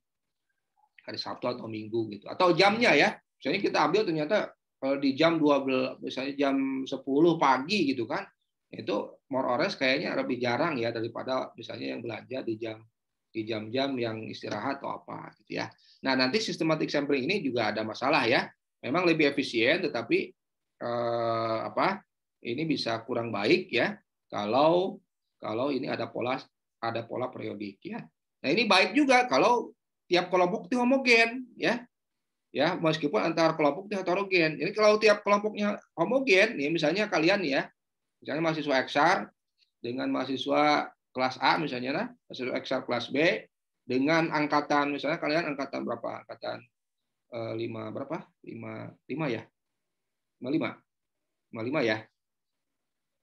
hari Sabtu atau Minggu gitu atau jamnya ya misalnya kita ambil ternyata kalau di jam 12 misalnya jam 10 pagi gitu kan itu more or less kayaknya lebih jarang ya daripada misalnya yang belanja di jam di jam-jam yang istirahat atau apa gitu ya. Nah, nanti systematic sampling ini juga ada masalah ya. Memang lebih efisien tetapi eh, apa? ini bisa kurang baik ya kalau kalau ini ada pola ada pola periodik ya. Nah, ini baik juga kalau tiap kelompok itu homogen ya ya meskipun antar kelompok itu heterogen ini kalau tiap kelompoknya homogen ya misalnya kalian ya misalnya mahasiswa eksar dengan mahasiswa kelas A misalnya nah mahasiswa eksar kelas B dengan angkatan misalnya kalian angkatan berapa angkatan eh, lima berapa lima lima ya lima lima lima lima ya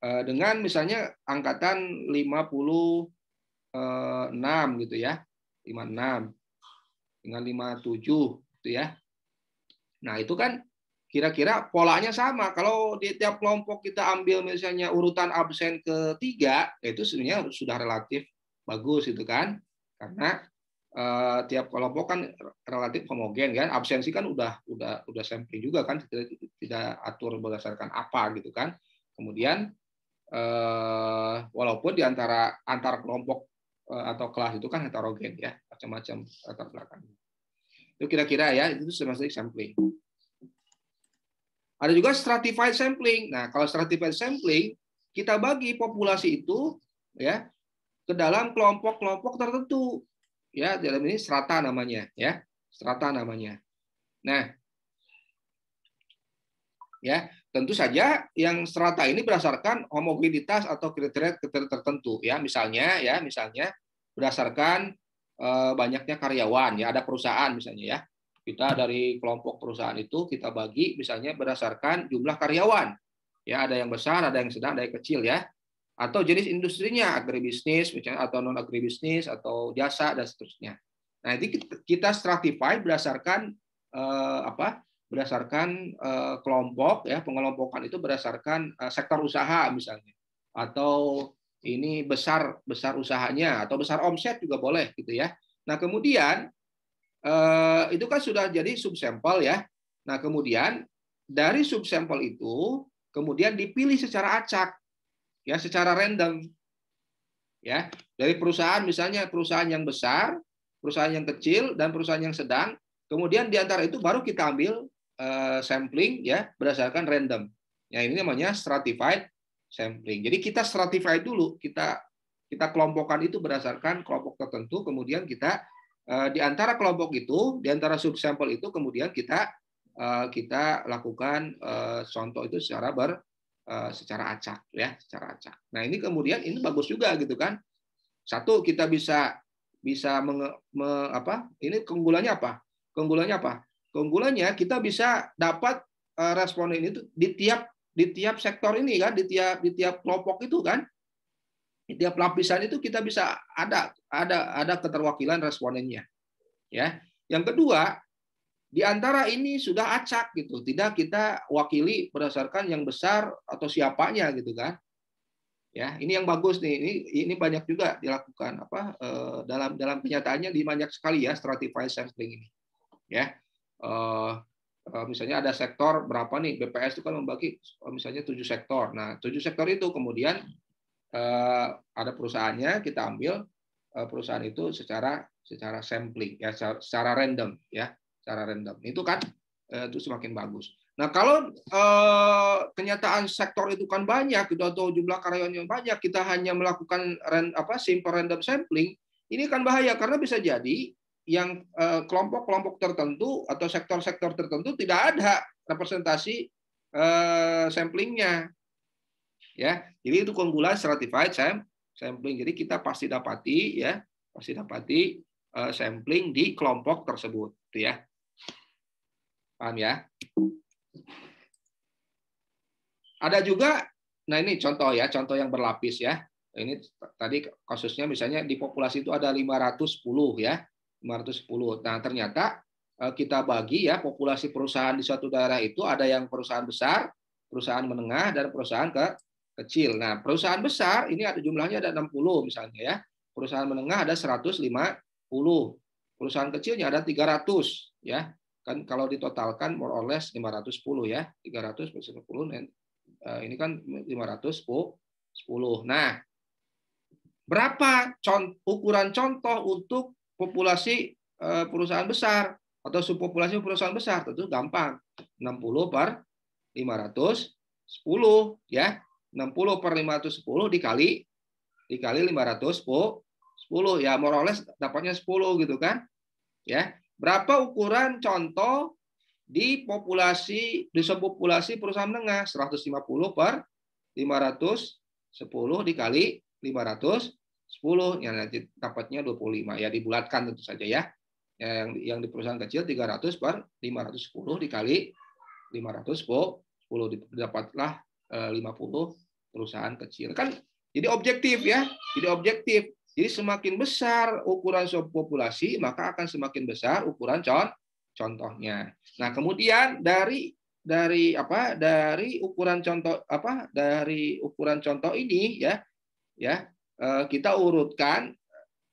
eh, dengan misalnya angkatan lima puluh eh, enam gitu ya lima enam dengan 57 itu ya. Nah, itu kan kira-kira polanya sama. Kalau di tiap kelompok kita ambil misalnya urutan absen ketiga, itu sebenarnya sudah relatif bagus itu kan. Karena eh, tiap kelompok kan relatif homogen kan. Absensi kan udah udah udah sampling juga kan tidak, tidak atur berdasarkan apa gitu kan. Kemudian eh, walaupun di antara antar kelompok Eh, atau kelas itu kan heterogen ya, macam-macam latar belakang. Itu kira-kira ya, itu systematic sampling. Ada juga stratified sampling. Nah, kalau stratified sampling, kita bagi populasi itu ya ke dalam kelompok-kelompok tertentu. Ya, dalam ini strata namanya, ya. Strata namanya. Nah, ya tentu saja yang strata ini berdasarkan homogenitas atau kriteria, kriteria tertentu ya misalnya ya misalnya berdasarkan eh, banyaknya karyawan ya ada perusahaan misalnya ya kita dari kelompok perusahaan itu kita bagi misalnya berdasarkan jumlah karyawan ya ada yang besar ada yang sedang ada yang kecil ya atau jenis industrinya agribisnis misalnya atau non agribisnis atau jasa dan seterusnya nah ini kita stratify berdasarkan eh, apa berdasarkan eh, kelompok ya pengelompokan itu berdasarkan eh, sektor usaha misalnya atau ini besar besar usahanya atau besar omset juga boleh gitu ya. Nah kemudian eh, itu kan sudah jadi subsampel ya. Nah kemudian dari subsampel itu kemudian dipilih secara acak ya secara random ya dari perusahaan misalnya perusahaan yang besar, perusahaan yang kecil dan perusahaan yang sedang. Kemudian di antara itu baru kita ambil eh, sampling ya berdasarkan random. Ya ini namanya stratified sampling. Jadi kita stratify dulu, kita kita kelompokkan itu berdasarkan kelompok tertentu, kemudian kita eh, di antara kelompok itu, di antara subsampel itu, kemudian kita eh, kita lakukan eh, contoh itu secara ber secara acak ya, secara acak. Nah ini kemudian ini bagus juga gitu kan. Satu kita bisa bisa menge, me, apa? Ini keunggulannya apa? Keunggulannya apa? Keunggulannya kita bisa dapat responden itu di tiap di tiap sektor ini kan, di tiap di tiap kelompok itu kan, di tiap lapisan itu kita bisa ada ada ada keterwakilan respondennya. Ya. Yang kedua, di antara ini sudah acak gitu, tidak kita wakili berdasarkan yang besar atau siapanya gitu kan. Ya, ini yang bagus nih. Ini ini banyak juga dilakukan apa eh, dalam dalam kenyataannya di banyak sekali ya stratified sampling ini. Ya. Eh, Eh, misalnya ada sektor berapa nih BPS itu kan membagi eh, misalnya tujuh sektor. Nah tujuh sektor itu kemudian eh, ada perusahaannya kita ambil perusahaan itu secara secara sampling ya secara, secara random ya secara random itu kan itu semakin bagus. Nah kalau kenyataan sektor itu kan banyak kita gitu, atau jumlah karyawannya banyak kita hanya melakukan apa simple random sampling ini kan bahaya karena bisa jadi yang eh, kelompok-kelompok tertentu atau sektor-sektor tertentu tidak ada representasi eh, samplingnya. Ya, jadi itu keunggulan stratified sampling. Jadi kita pasti dapati ya, pasti dapati eh, sampling di kelompok tersebut, gitu ya. Paham ya? Ada juga nah ini contoh ya, contoh yang berlapis ya. Ini tadi kasusnya misalnya di populasi itu ada 510 ya 510. Nah, ternyata eh, kita bagi ya populasi perusahaan di suatu daerah itu ada yang perusahaan besar, perusahaan menengah dan perusahaan ke kecil. Nah, perusahaan besar ini ada jumlahnya ada 60 misalnya ya. Perusahaan menengah ada 150. Perusahaan kecilnya ada 300 ya. Kan kalau ditotalkan more or less 510 ya. 300 10 eh, ini kan 510. Nah, berapa ukuran contoh untuk populasi eh, perusahaan besar atau subpopulasi perusahaan besar tentu gampang 60 per 510 ya 60 per 510 dikali dikali 500 po 10 ya moroles dapatnya 10 gitu kan ya berapa ukuran contoh di populasi di subpopulasi perusahaan menengah 150 per 510 dikali 500 10 yang nanti dapatnya 25 ya dibulatkan tentu saja ya yang yang di perusahaan kecil 300 per 510 dikali 500 po 10 didapatlah 50 perusahaan kecil kan jadi objektif ya jadi objektif jadi semakin besar ukuran populasi maka akan semakin besar ukuran con contohnya nah kemudian dari dari apa dari ukuran contoh apa dari ukuran contoh ini ya ya Eh, kita urutkan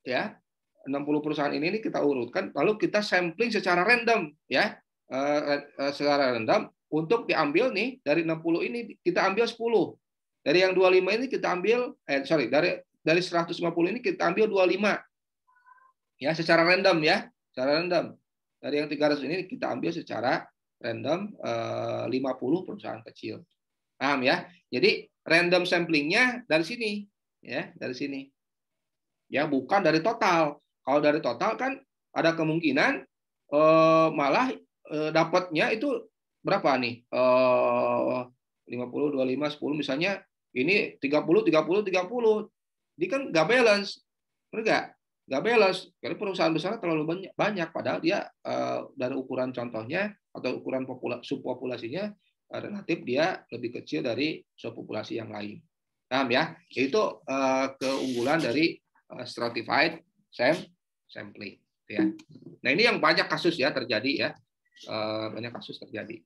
ya 60 perusahaan ini, kita urutkan lalu kita sampling secara random ya eh, eh, secara random untuk diambil nih dari 60 ini kita ambil 10 dari yang 25 ini kita ambil eh sorry dari dari 150 ini kita ambil 25 ya secara random ya secara random dari yang 300 ini kita ambil secara random lima 50 perusahaan kecil paham ya jadi random samplingnya dari sini ya dari sini. Ya bukan dari total. Kalau dari total kan ada kemungkinan eh, malah eh, dapatnya itu berapa nih? Eh, 50, 25, 10 misalnya ini 30, 30, 30. Ini kan nggak balance. Benar nggak? Nggak balance. Karena perusahaan besar terlalu banyak, banyak padahal dia eh, dari ukuran contohnya atau ukuran populasi subpopulasinya eh, relatif dia lebih kecil dari subpopulasi yang lain. Paham ya? Itu uh, eh, keunggulan dari uh, stratified sam sampling. Gitu ya. Nah ini yang banyak kasus ya terjadi ya. Uh, banyak kasus terjadi.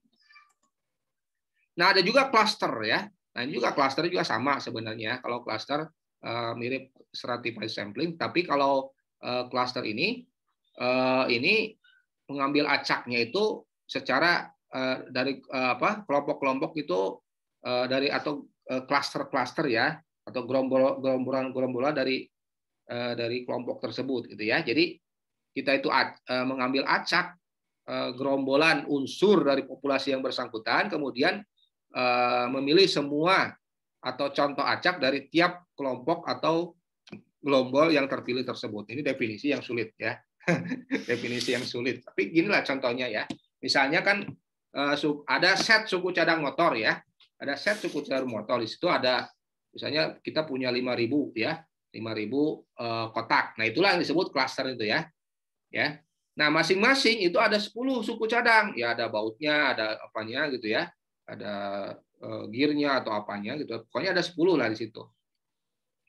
Nah ada juga cluster ya. Nah ini juga cluster juga sama sebenarnya. Kalau cluster uh, mirip stratified sampling, tapi kalau uh, cluster ini uh, ini mengambil acaknya itu secara uh, dari uh, apa kelompok-kelompok itu uh, dari atau kluster-kluster eh, ya atau gerombolan-gerombolan dari eh, dari kelompok tersebut gitu ya. Jadi kita itu eh, mengambil acak gerombolan unsur dari populasi yang bersangkutan kemudian memilih semua atau contoh acak dari tiap kelompok atau gelombol yang terpilih tersebut. Ini definisi yang sulit ya. definisi yang sulit. Tapi ginilah contohnya ya. Misalnya kan ada set suku cadang motor ya ada set suku Darul motor Di situ ada misalnya kita punya 5000 ya, 5000 eh, kotak. Nah, itulah yang disebut cluster itu ya. Ya. Nah, masing-masing itu ada 10 suku cadang. Ya ada bautnya, ada apanya gitu ya. Ada eh, gearnya atau apanya gitu. Pokoknya ada 10 lah di situ.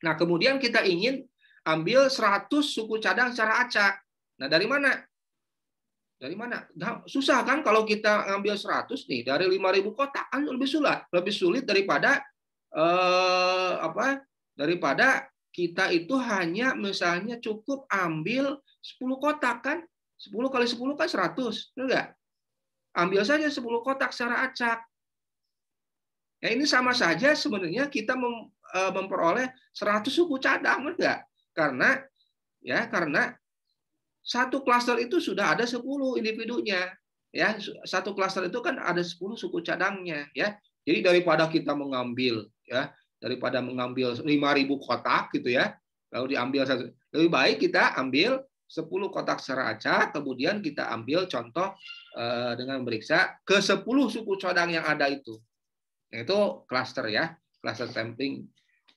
Nah, kemudian kita ingin ambil 100 suku cadang secara acak. Nah, dari mana? Dari mana? Susah kan kalau kita ngambil 100 nih dari 5000 kota kan lebih sulit, lebih sulit daripada eh, apa? daripada kita itu hanya misalnya cukup ambil 10 kotak kan? 10 kali 10 kan 100, benar enggak? Ambil saja 10 kotak secara acak. Ya ini sama saja sebenarnya kita mem, eh, memperoleh 100 suku cadang, enggak? Karena ya karena satu klaster itu sudah ada 10 individunya. Ya, satu klaster itu kan ada 10 suku cadangnya, ya. Jadi daripada kita mengambil ya, daripada mengambil 5000 kotak gitu ya, lalu diambil satu. Lebih baik kita ambil 10 kotak secara acak, kemudian kita ambil contoh eh, dengan memeriksa ke 10 suku cadang yang ada itu. Nah, itu klaster ya, klaster sampling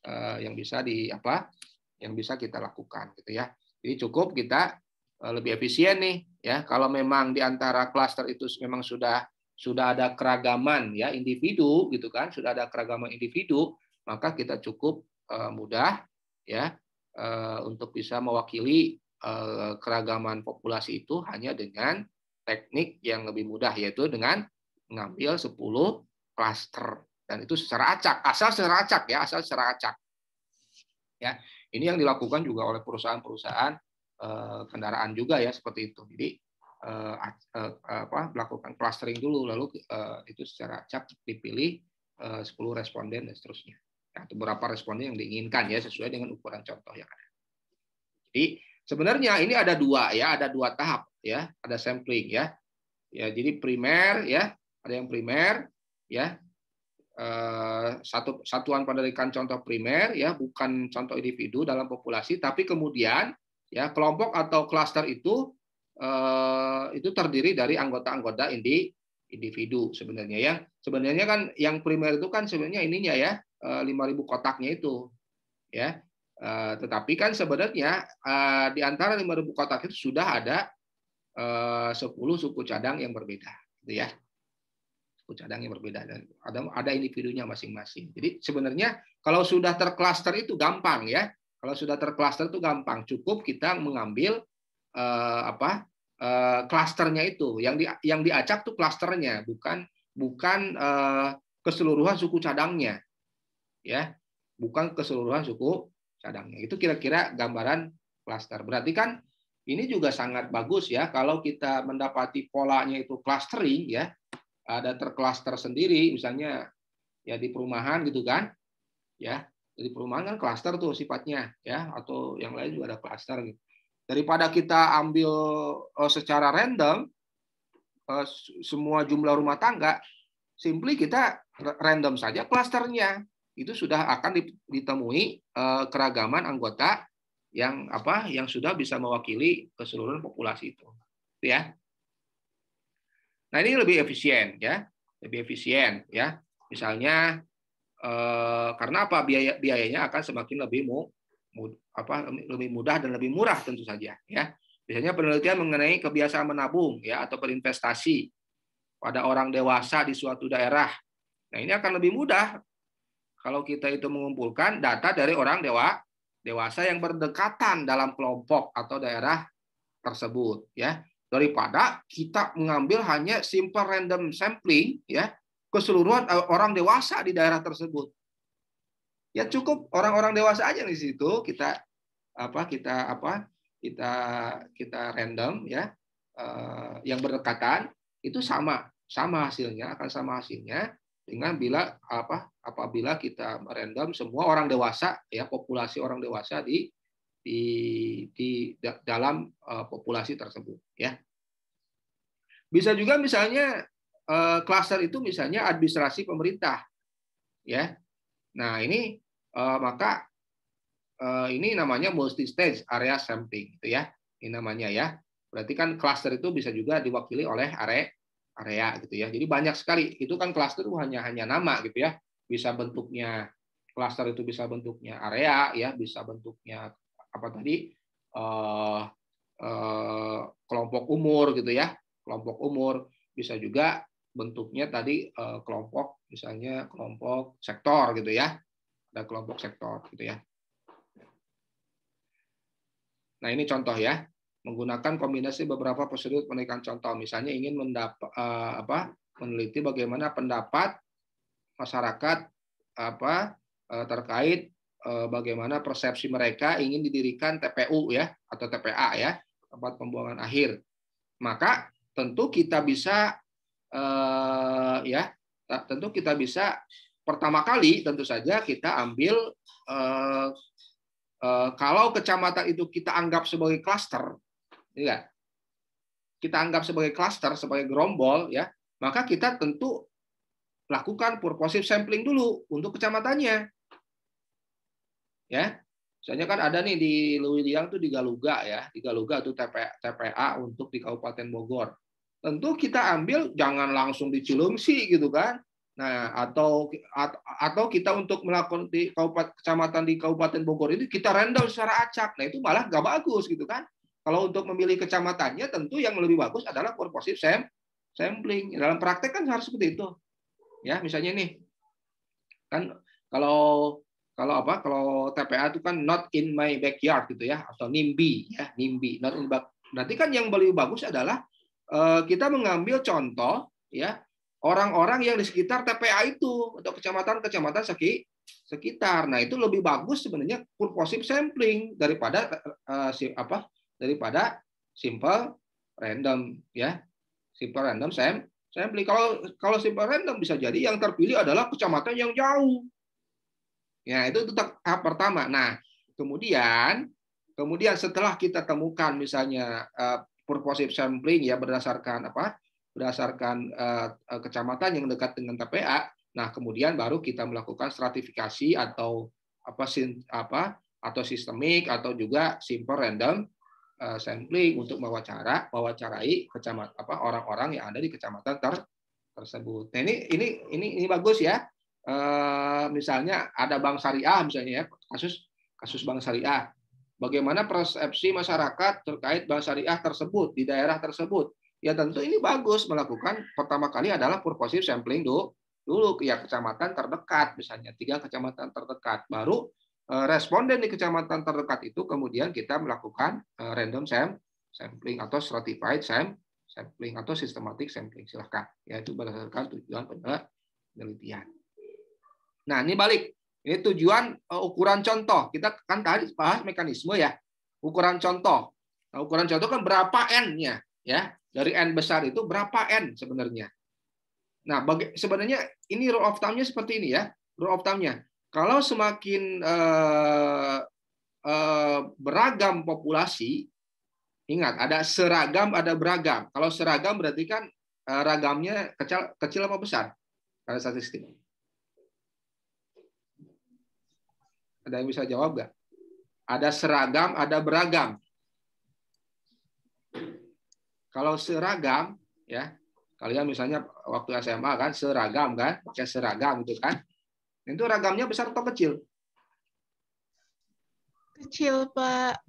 eh, yang bisa di apa? yang bisa kita lakukan gitu ya. Jadi cukup kita Eh, lebih efisien nih ya kalau memang di antara klaster itu memang sudah sudah ada keragaman ya individu gitu kan sudah ada keragaman individu maka kita cukup uh, mudah ya uh, untuk bisa mewakili uh, keragaman populasi itu hanya dengan teknik yang lebih mudah yaitu dengan mengambil 10 klaster dan itu secara acak asal secara acak ya asal secara acak ya ini yang dilakukan juga oleh perusahaan-perusahaan Eh, kendaraan juga ya seperti itu. Jadi eh, eh, apa, melakukan clustering dulu, lalu itu secara acak dipilih 10 responden dan seterusnya. Atau nah, berapa responden yang diinginkan ya sesuai dengan ukuran contoh yang ada. Jadi sebenarnya ini ada dua ya, ada dua tahap ya, ada sampling ya. Ya jadi primer ya, ada yang primer ya, satu satuan pendidikan contoh primer ya bukan contoh individu dalam populasi tapi kemudian Ya, kelompok atau klaster itu eh, itu terdiri dari anggota-anggota individu sebenarnya ya. Sebenarnya kan yang primer itu kan sebenarnya ininya ya, eh, lima 5000 kotaknya itu. Ya. Eh, tetapi kan sebenarnya di antara 5000 kotak itu sudah ada eh, 10 suku cadang yang berbeda, gitu ya suku cadang yang berbeda dan ada ada individunya masing-masing. Jadi sebenarnya kalau sudah terklaster itu gampang ya. Kalau sudah terklaster itu gampang, cukup kita mengambil uh, apa uh, klasternya itu. Yang di, yang diacak tuh klasternya, bukan bukan uh, keseluruhan suku cadangnya, ya, bukan keseluruhan suku cadangnya. Itu kira-kira gambaran klaster. Berarti kan ini juga sangat bagus ya kalau kita mendapati polanya itu clustering ya, ada terklaster sendiri, misalnya ya di perumahan gitu kan, ya jadi perumahan kan klaster tuh sifatnya ya atau yang lain juga ada klaster gitu. Daripada kita ambil eh, secara random eh, semua jumlah rumah tangga, simply kita random saja klasternya. Itu sudah akan ditemui eh, keragaman anggota yang apa yang sudah bisa mewakili keseluruhan populasi itu. Gitu ya. Nah, ini lebih efisien ya, lebih efisien ya. Misalnya Eh, karena apa biaya biayanya akan semakin lebih mu, apa lebih mudah dan lebih murah tentu saja ya. Biasanya penelitian mengenai kebiasaan menabung ya atau berinvestasi pada orang dewasa di suatu daerah. Nah, ini akan lebih mudah kalau kita itu mengumpulkan data dari orang dewa dewasa yang berdekatan dalam kelompok atau daerah tersebut ya daripada kita mengambil hanya simple random sampling ya keseluruhan eh, orang dewasa di daerah tersebut. Ya cukup orang-orang dewasa aja di situ kita apa kita apa kita kita random ya eh, yang berdekatan itu sama sama hasilnya akan sama hasilnya dengan bila apa apabila kita random semua orang dewasa ya populasi orang dewasa di di, di dalam eh, populasi tersebut ya. Bisa juga misalnya Eh, kluster itu misalnya administrasi pemerintah, ya. Nah ini eh, maka eh, ini namanya multi stage area sampling, itu ya. Ini namanya ya. Berarti kan kluster itu bisa juga diwakili oleh area area gitu ya. Jadi banyak sekali. Itu kan kluster itu hanya hanya nama gitu ya. Bisa bentuknya kluster itu bisa bentuknya area ya, bisa bentuknya apa tadi eh, eh, kelompok umur gitu ya, kelompok umur bisa juga bentuknya tadi eh, kelompok misalnya kelompok sektor gitu ya ada kelompok sektor gitu ya nah ini contoh ya menggunakan kombinasi beberapa prosedur penelitian contoh misalnya ingin mendapat eh, apa meneliti bagaimana pendapat masyarakat apa eh, terkait bagaimana persepsi mereka ingin didirikan TPU ya atau TPA ya tempat pembuangan akhir maka tentu kita bisa eh, ya tentu kita bisa pertama kali tentu saja kita ambil eh, eh, kalau kecamatan itu kita anggap sebagai klaster, ya kita anggap sebagai klaster sebagai gerombol ya maka kita tentu lakukan purposive sampling dulu untuk kecamatannya. Ya. Misalnya kan ada nih di Lewiliang tuh di Galuga ya, di Galuga tuh TPA untuk di Kabupaten Bogor tentu kita ambil jangan langsung di Cilungsi gitu kan. Nah, atau atau kita untuk melakukan di kabupaten kecamatan di Kabupaten Bogor ini kita random secara acak. Nah, itu malah nggak bagus gitu kan. Kalau untuk memilih kecamatannya tentu yang lebih bagus adalah korporasi sam sampling. Dalam praktek kan harus seperti itu. Ya, misalnya nih. Kan kalau kalau apa? Kalau TPA itu kan not in my backyard gitu ya atau NIMBY ya, NIMBY, not in back. Berarti kan yang lebih bagus adalah Eh, kita mengambil contoh ya orang-orang yang di sekitar TPA itu atau kecamatan-kecamatan sekitar. Nah, itu lebih bagus sebenarnya purposive sampling daripada eh, apa? daripada simple random ya. Simple random sam sampling. Kalau kalau simple random bisa jadi yang terpilih adalah kecamatan yang jauh. Ya, itu, tetap tahap pertama. Nah, kemudian kemudian setelah kita temukan misalnya eh, purposive sampling ya berdasarkan apa? berdasarkan uh, kecamatan yang dekat dengan TPA. Nah, kemudian baru kita melakukan stratifikasi atau apa sin, apa atau sistemik atau juga simple random eh, sampling untuk mewawancara mewawancarai kecamatan apa orang-orang yang ada di kecamatan ter, tersebut. Nah, ini ini ini ini bagus ya. Uh, misalnya ada bank syariah misalnya ya, kasus kasus bank syariah bagaimana persepsi masyarakat terkait bank syariah tersebut di daerah tersebut. Ya tentu ini bagus melakukan pertama kali adalah purposive sampling dulu, dulu ya kecamatan terdekat misalnya tiga kecamatan terdekat baru eh, responden di kecamatan terdekat itu kemudian kita melakukan eh, random sam sampling atau stratified sam sampling atau systematic sampling silahkan ya itu berdasarkan tujuan penelitian. Nah ini balik ini tujuan uh, ukuran contoh. Kita kan tadi bahas mekanisme ya. Ukuran contoh. Nah, ukuran contoh kan berapa n-nya ya. Dari n besar itu berapa n sebenarnya. Nah, baga- sebenarnya ini rule of thumb-nya seperti ini ya. Rule of thumb-nya. Kalau semakin uh, beragam populasi, ingat ada seragam, ada beragam. Kalau seragam berarti kan ragamnya kecil, kecil apa besar? Karena statistik. Ada yang bisa jawab nggak? Ada seragam, ada beragam. Kalau seragam, ya kalian misalnya waktu SMA kan seragam kan, pakai seragam gitu kan. Itu ragamnya besar atau kecil? Kecil, Pak.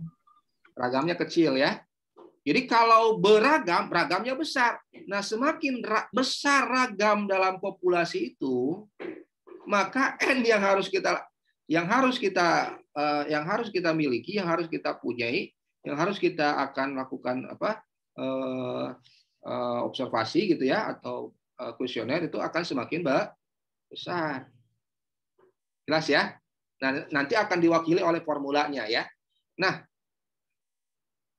Ragamnya kecil ya. Jadi kalau beragam, ragamnya besar. Nah, semakin ra besar ragam dalam populasi itu, maka N yang harus kita yang harus kita eh, yang harus kita miliki, yang harus kita punyai, yang harus kita akan lakukan apa eh, eh, observasi gitu ya atau kuesioner itu akan semakin besar. Jelas ya. Nah, nanti akan diwakili oleh formulanya ya. Nah,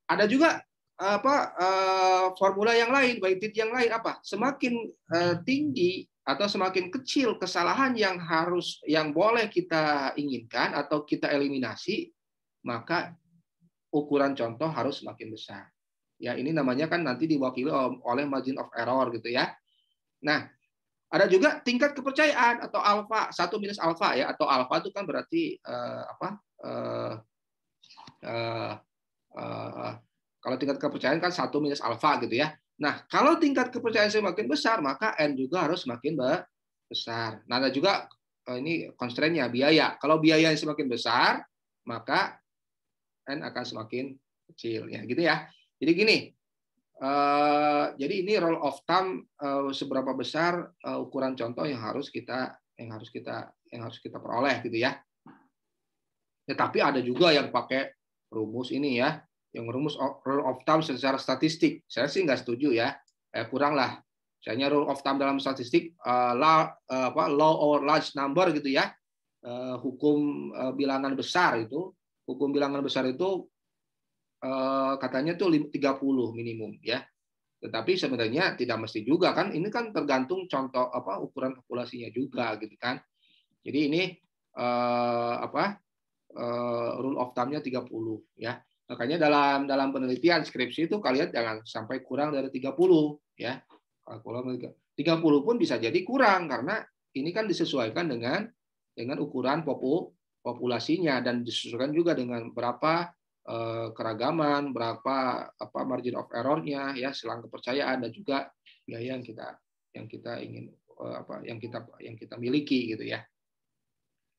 ada juga apa formula yang lain, weighted yang lain apa? Semakin tinggi atau semakin kecil kesalahan yang harus yang boleh kita inginkan atau kita eliminasi, maka ukuran contoh harus semakin besar. Ya, ini namanya kan nanti diwakili oleh margin of error gitu ya. Nah, ada juga tingkat kepercayaan atau alpha satu minus alpha ya, atau alpha itu kan berarti eh, apa? Eh, eh, eh, kalau tingkat kepercayaan kan satu minus alpha gitu ya. Nah, kalau tingkat kepercayaan semakin besar, maka N juga harus semakin besar. Nah, ada juga eh, ini konstrennya biaya. Kalau biaya yang semakin besar, maka N akan semakin kecil. Ya, gitu ya. Jadi gini, eh, jadi ini roll of thumb eh, seberapa besar ukuran contoh yang harus kita yang harus kita yang harus kita peroleh gitu ya. Tetapi ya, ada juga yang pakai rumus ini ya yang rumus rule of thumb secara statistik. Saya sih nggak setuju ya, eh, kurang lah. Misalnya rule of thumb dalam statistik, uh, eh, law uh, eh, apa, law or large number gitu ya, uh, hukum uh, bilangan besar itu, hukum bilangan besar itu uh, katanya tuh 30 minimum ya. Tetapi sebenarnya tidak mesti juga kan, ini kan tergantung contoh apa ukuran populasinya juga gitu kan. Jadi ini uh, apa uh, rule of thumb-nya 30 ya Makanya dalam dalam penelitian skripsi itu kalian jangan sampai kurang dari 30 ya. Kalau 30 pun bisa jadi kurang karena ini kan disesuaikan dengan dengan ukuran popu, populasinya dan disesuaikan juga dengan berapa eh, keragaman, berapa apa margin of errornya ya, selang kepercayaan dan juga biaya yang kita yang kita ingin eh, apa yang kita yang kita miliki gitu ya.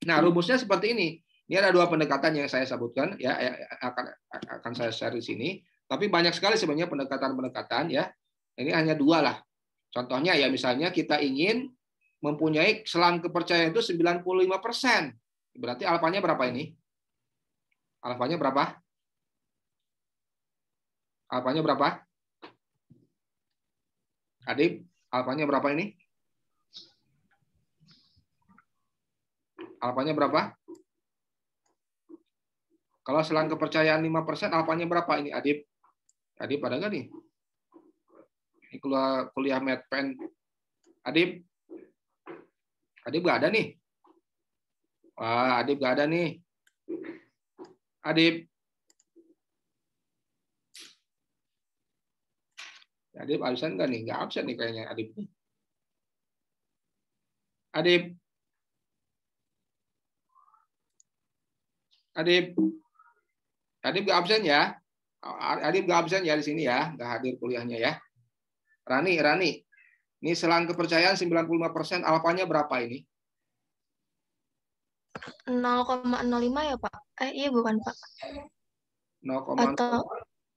Nah, rumusnya seperti ini. Ini ada dua pendekatan yang saya sebutkan ya, ya akan akan saya share di sini. Tapi banyak sekali sebenarnya pendekatan-pendekatan ya. Ini hanya dua lah. Contohnya ya misalnya kita ingin mempunyai selang kepercayaan itu 95%. Berarti alfanya berapa ini? Alfanya berapa? Alfanya berapa? Adib, alfanya berapa ini? Alfanya berapa? Kalau selang kepercayaan 5%, alfanya berapa ini, Adib? Adib ada nggak nih? Ini keluar kuliah, kuliah pen. Adib? Adib nggak ada nih? Wah, Adib nggak ada nih. Adib? Adib absen nggak nih? Nggak absen nih kayaknya Adib. Adib. Adib. Adib nggak absen ya. Adib nggak absen ya di sini ya, nggak hadir kuliahnya ya. Rani, Rani. Ini selang kepercayaan 95% alfanya berapa ini? 0,05 ya, Pak. Eh, iya bukan, Pak. 0,5 iya,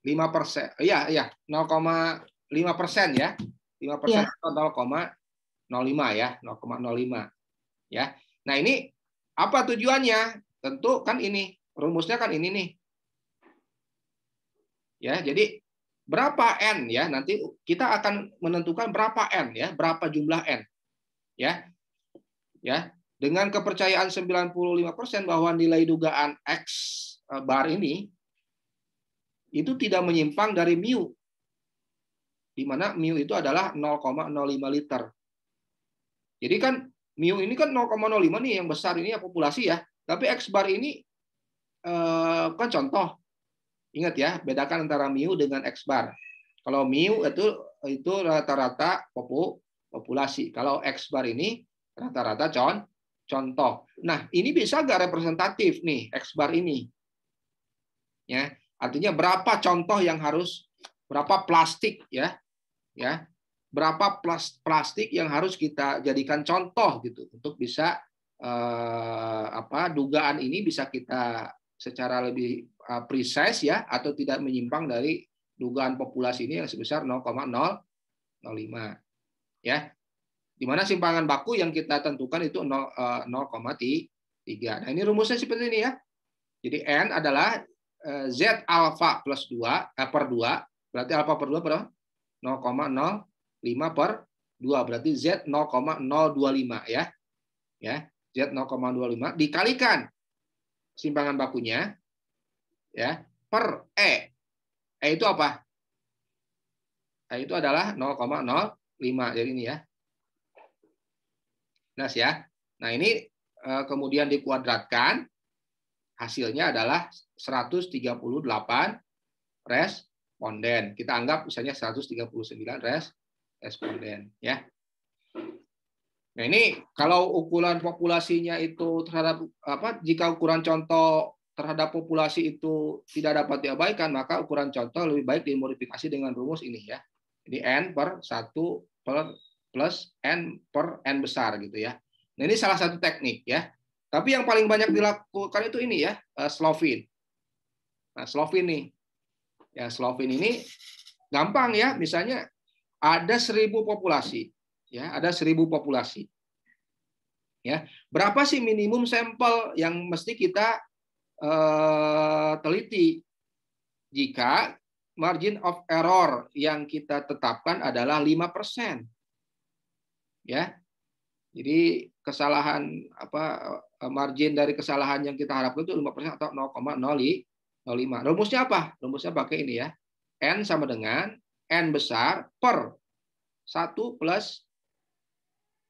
iya. ya. persen. Iya, iya. 0,5 persen ya. 5 persen ya. atau 0,05 ya. 0,05 ya. Nah ini apa tujuannya? Tentu kan ini rumusnya kan ini nih ya jadi berapa n ya nanti kita akan menentukan berapa n ya berapa jumlah n ya ya dengan kepercayaan 95% bahwa nilai dugaan x eh, bar ini itu tidak menyimpang dari mu di mana mu itu adalah 0,05 liter jadi kan mu ini kan 0,05 nih yang besar ini ya populasi ya tapi x bar ini eh, kan contoh Ingat ya, bedakan antara mu dengan X bar. Kalau mu itu itu rata-rata populasi. Kalau X bar ini rata-rata contoh. Nah, ini bisa nggak representatif nih X bar ini? Ya, artinya berapa contoh yang harus berapa plastik ya? Ya. Berapa plastik yang harus kita jadikan contoh gitu untuk bisa eh, apa dugaan ini bisa kita secara lebih uh, precise ya atau tidak menyimpang dari dugaan populasi ini yang sebesar 0,005 ya di mana simpangan baku yang kita tentukan itu 0,3 uh, nah ini rumusnya seperti ini ya jadi n adalah uh, z alpha plus 2 eh, per 2 berarti alpha per 2 berapa 0,05 per 2 berarti z 0,025 ya ya z 0,025 dikalikan simpangan bakunya ya per E. E itu apa? E itu adalah 0,05. Jadi ini ya. Jelas ya. Nah, ini e, kemudian dikuadratkan hasilnya adalah 138 responden. Kita anggap misalnya 139 res responden ya. Nah ini kalau ukuran populasinya itu terhadap apa jika ukuran contoh terhadap populasi itu tidak dapat diabaikan maka ukuran contoh lebih baik dimodifikasi dengan rumus ini ya. Ini n per satu plus n per n besar gitu ya. Nah ini salah satu teknik ya. Tapi yang paling banyak dilakukan itu ini ya, eh, Slovin. Nah, Slovin nih. Ya, Slovin ini gampang ya, misalnya ada seribu populasi ya ada seribu populasi. Ya, berapa sih minimum sampel yang mesti kita eh, teliti jika margin of error yang kita tetapkan adalah 5%. Ya. Jadi kesalahan apa eh, margin dari kesalahan yang kita harapkan itu lima persen atau 0,05. Rumusnya apa? Rumusnya pakai ini ya. N sama dengan N besar per satu plus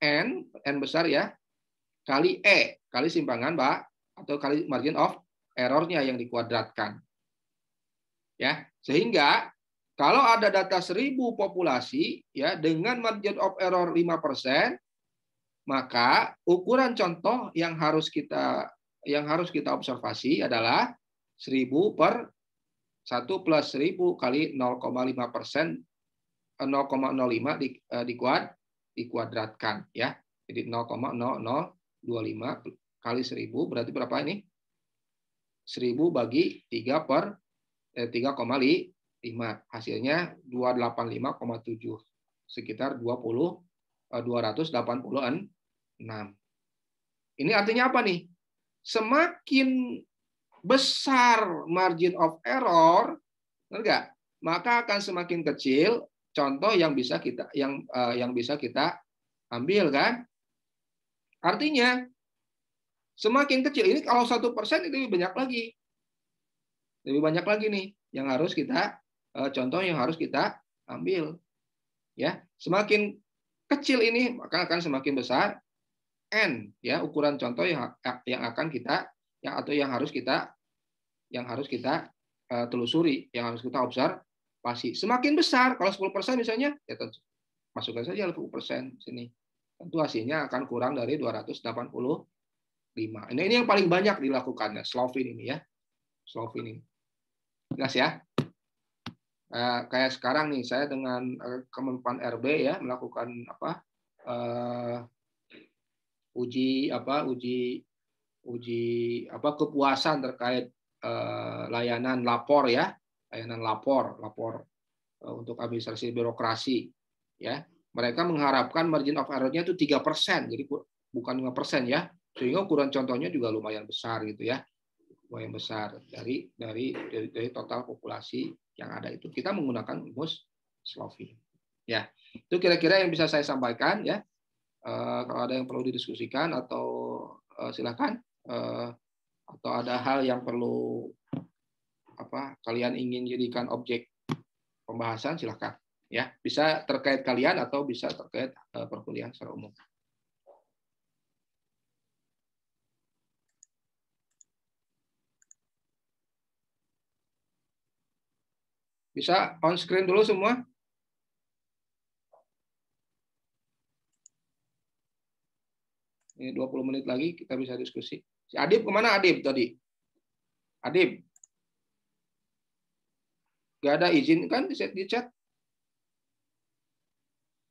n n besar ya kali e kali simpangan pak atau kali margin of errornya yang dikuadratkan ya sehingga kalau ada data 1000 populasi ya dengan margin of error 5%, maka ukuran contoh yang harus kita yang harus kita observasi adalah 1000 per 1 plus 1000 kali 0,5 0,05 di, eh, di dikuad dikuadratkan ya. Jadi 0,0025 kali 1000 berarti berapa ini? 1000 bagi 3 per eh, 3,5 hasilnya 285,7 sekitar 20 286. Eh, ini artinya apa nih? Semakin besar margin of error, enggak? Maka akan semakin kecil contoh yang bisa kita yang uh, yang bisa kita ambil kan. Artinya semakin kecil ini kalau satu persen itu lebih banyak lagi, lebih banyak lagi nih yang harus kita uh, contoh yang harus kita ambil ya semakin kecil ini maka akan semakin besar n ya ukuran contoh yang yang akan kita yang atau yang harus kita yang harus kita uh, telusuri yang harus kita observe partisipasi. Semakin besar, kalau 10% misalnya, ya tentu, masukkan saja 10% sini. Tentu hasilnya akan kurang dari 285. ini nah, ini yang paling banyak dilakukannya, Slovin ini ya. Slovin ini. Jelas ya? Nah, kayak sekarang nih, saya dengan eh, Kemenpan RB ya, melakukan apa uh, uji apa uji uji apa kepuasan terkait eh, layanan lapor ya layanan lapor, lapor eh, untuk administrasi birokrasi, ya. Mereka mengharapkan margin of error-nya itu 3%, jadi bukan 5% ya. Sehingga ukuran contohnya juga lumayan besar gitu ya. Lumayan besar dari dari dari, dari total populasi yang ada itu kita menggunakan rumus Slovy. Ya. Itu kira-kira yang bisa saya sampaikan ya. Eh, kalau ada yang perlu didiskusikan atau eh, silakan atau ada hal yang perlu apa kalian ingin jadikan objek pembahasan silahkan ya bisa terkait kalian atau bisa terkait eh, perkuliahan secara umum. Bisa on screen dulu semua? Ini 20 menit lagi kita bisa diskusi. Si Adib kemana Adib tadi? Adib. Gak ada izin kan di chat Tadi chat.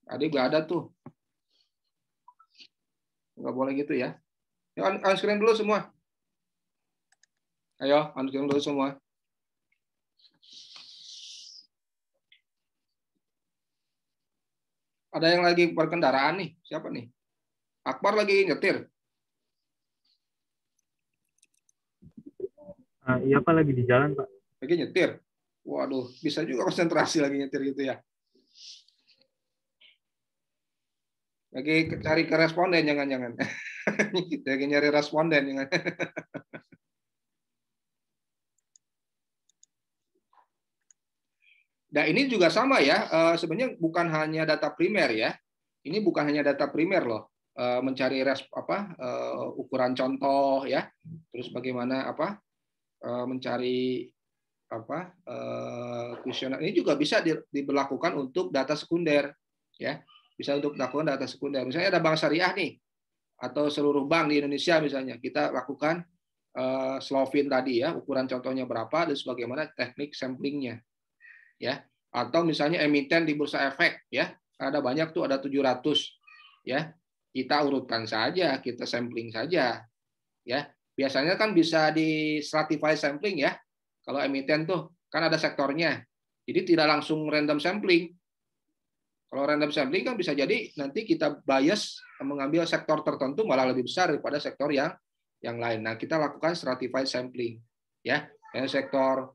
gak ada tuh. Gak boleh gitu ya. Yuk, ya, on, on screen dulu semua. Ayo on screen dulu semua. Ada yang lagi berkendaraan nih. Siapa nih? Akbar lagi nyetir. Uh, iya Pak lagi di jalan Pak. Lagi nyetir. Waduh, bisa juga konsentrasi lagi nyetir gitu ya. Lagi cari ke responden, jangan-jangan. lagi nyari responden, jangan. Nah ini juga sama ya, eh, sebenarnya bukan hanya data primer ya. Ini bukan hanya data primer loh, eh, mencari res, apa eh, ukuran contoh ya, terus bagaimana apa mencari apa eh, kuesioner ini juga bisa diberlakukan untuk data sekunder ya bisa untuk melakukan data sekunder misalnya ada bank syariah nih atau seluruh bank di Indonesia misalnya kita lakukan uh, eh, slovin tadi ya ukuran contohnya berapa dan sebagaimana teknik samplingnya ya atau misalnya emiten di bursa efek ya ada banyak tuh ada 700 ya kita urutkan saja kita sampling saja ya biasanya kan bisa di stratify sampling ya kalau emiten tuh kan ada sektornya. Jadi tidak langsung random sampling. Kalau random sampling kan bisa jadi nanti kita bias mengambil sektor tertentu malah lebih besar daripada sektor yang yang lain. Nah, kita lakukan stratified sampling ya. Yang sektor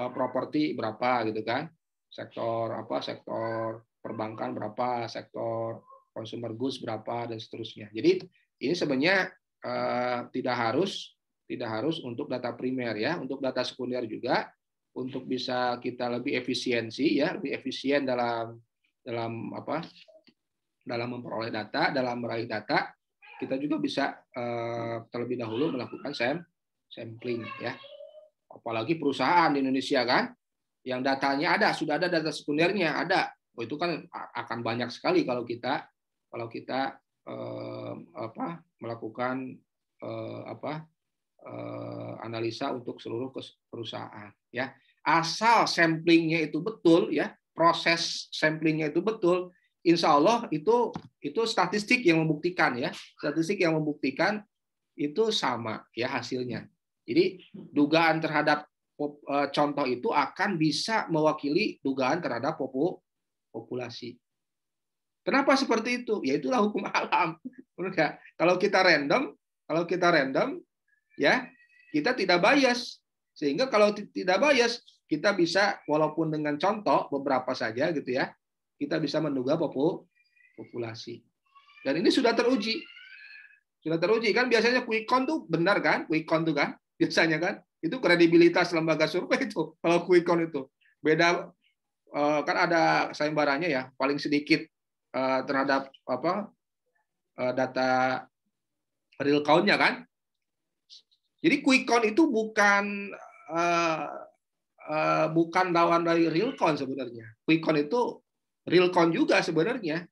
uh, properti berapa gitu kan. Sektor apa? Sektor perbankan berapa, sektor consumer goods berapa dan seterusnya. Jadi ini sebenarnya uh, tidak harus tidak harus untuk data primer ya, untuk data sekunder juga untuk bisa kita lebih efisiensi ya, lebih efisien dalam dalam apa? dalam memperoleh data, dalam meraih data, kita juga bisa eh, terlebih dahulu melakukan sam sampling ya. Apalagi perusahaan di Indonesia kan yang datanya ada, sudah ada data sekundernya, ada. Oh, itu kan akan banyak sekali kalau kita kalau kita eh, apa melakukan eh, apa Eh, analisa untuk seluruh perusahaan ya asal samplingnya itu betul ya proses samplingnya itu betul insya Allah itu itu statistik yang membuktikan ya statistik yang membuktikan itu sama ya hasilnya jadi dugaan terhadap eh, contoh itu akan bisa mewakili dugaan terhadap populasi kenapa seperti itu ya itulah hukum alam kalau kita random kalau kita random ya kita tidak bias sehingga kalau tidak bias kita bisa walaupun dengan contoh beberapa saja gitu ya kita bisa menduga populasi dan ini sudah teruji sudah teruji kan biasanya quick count tuh benar kan quick count tuh kan biasanya kan itu kredibilitas lembaga survei itu kalau quick count itu beda eh, kan ada sayembaranya ya paling sedikit eh, terhadap apa eh, data real count-nya kan jadi quick count itu bukan uh, uh, bukan lawan dari real count sebenarnya. Quick count itu real count juga sebenarnya.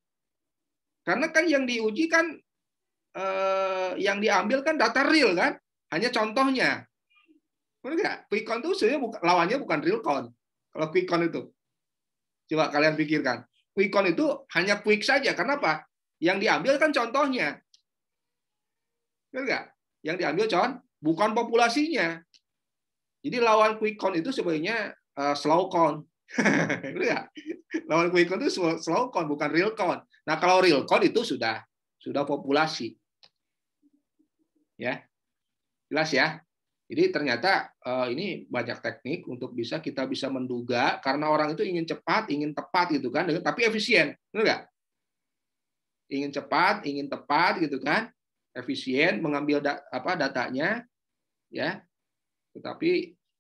Karena kan yang diuji kan uh, yang diambil kan data real kan, hanya contohnya. Benar nggak? Quick count itu sebenarnya buka, lawannya bukan real count. Kalau quick count itu, coba kalian pikirkan. Quick count itu hanya quick saja. Kenapa? Yang diambil kan contohnya. Benar nggak? Yang diambil contoh bukan populasinya. Jadi lawan quick count itu sebenarnya eh, slow count. lawan quick count itu slow count bukan real count. Nah, kalau real count itu sudah sudah populasi. Ya. Jelas ya? Jadi ternyata eh, ini banyak teknik untuk bisa kita bisa menduga karena orang itu ingin cepat, ingin tepat gitu kan, tapi efisien, benar Ingin cepat, ingin tepat gitu kan, efisien mengambil da apa datanya, ya. Tetapi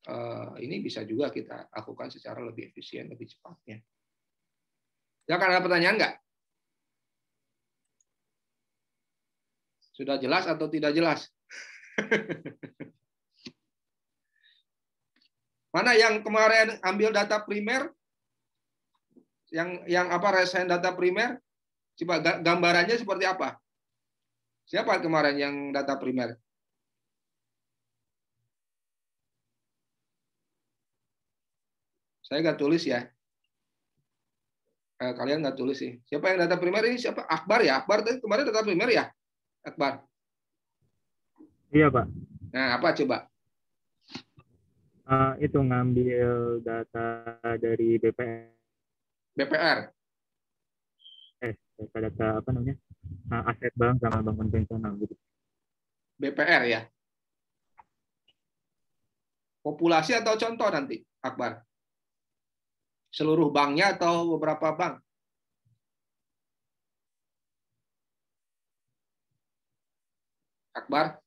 eh, ini bisa juga kita lakukan secara lebih efisien, lebih cepatnya. Ya, ada pertanyaan nggak? Sudah jelas atau tidak jelas? Mana yang kemarin ambil data primer? Yang yang apa resen data primer? Coba gambarannya seperti apa? Siapa kemarin yang data primer? Saya nggak tulis ya. Eh, kalian nggak tulis sih. Siapa yang data primer ini? Siapa? Akbar ya. Akbar tadi kemarin data primer ya. Akbar. Iya pak. Nah apa coba? Uh, itu ngambil data dari BPR. BPR. Eh, data apa namanya? Uh, aset bank sama bank konvensional gitu. BPR ya. Populasi atau contoh nanti, Akbar? Seluruh banknya atau beberapa bank? Akbar?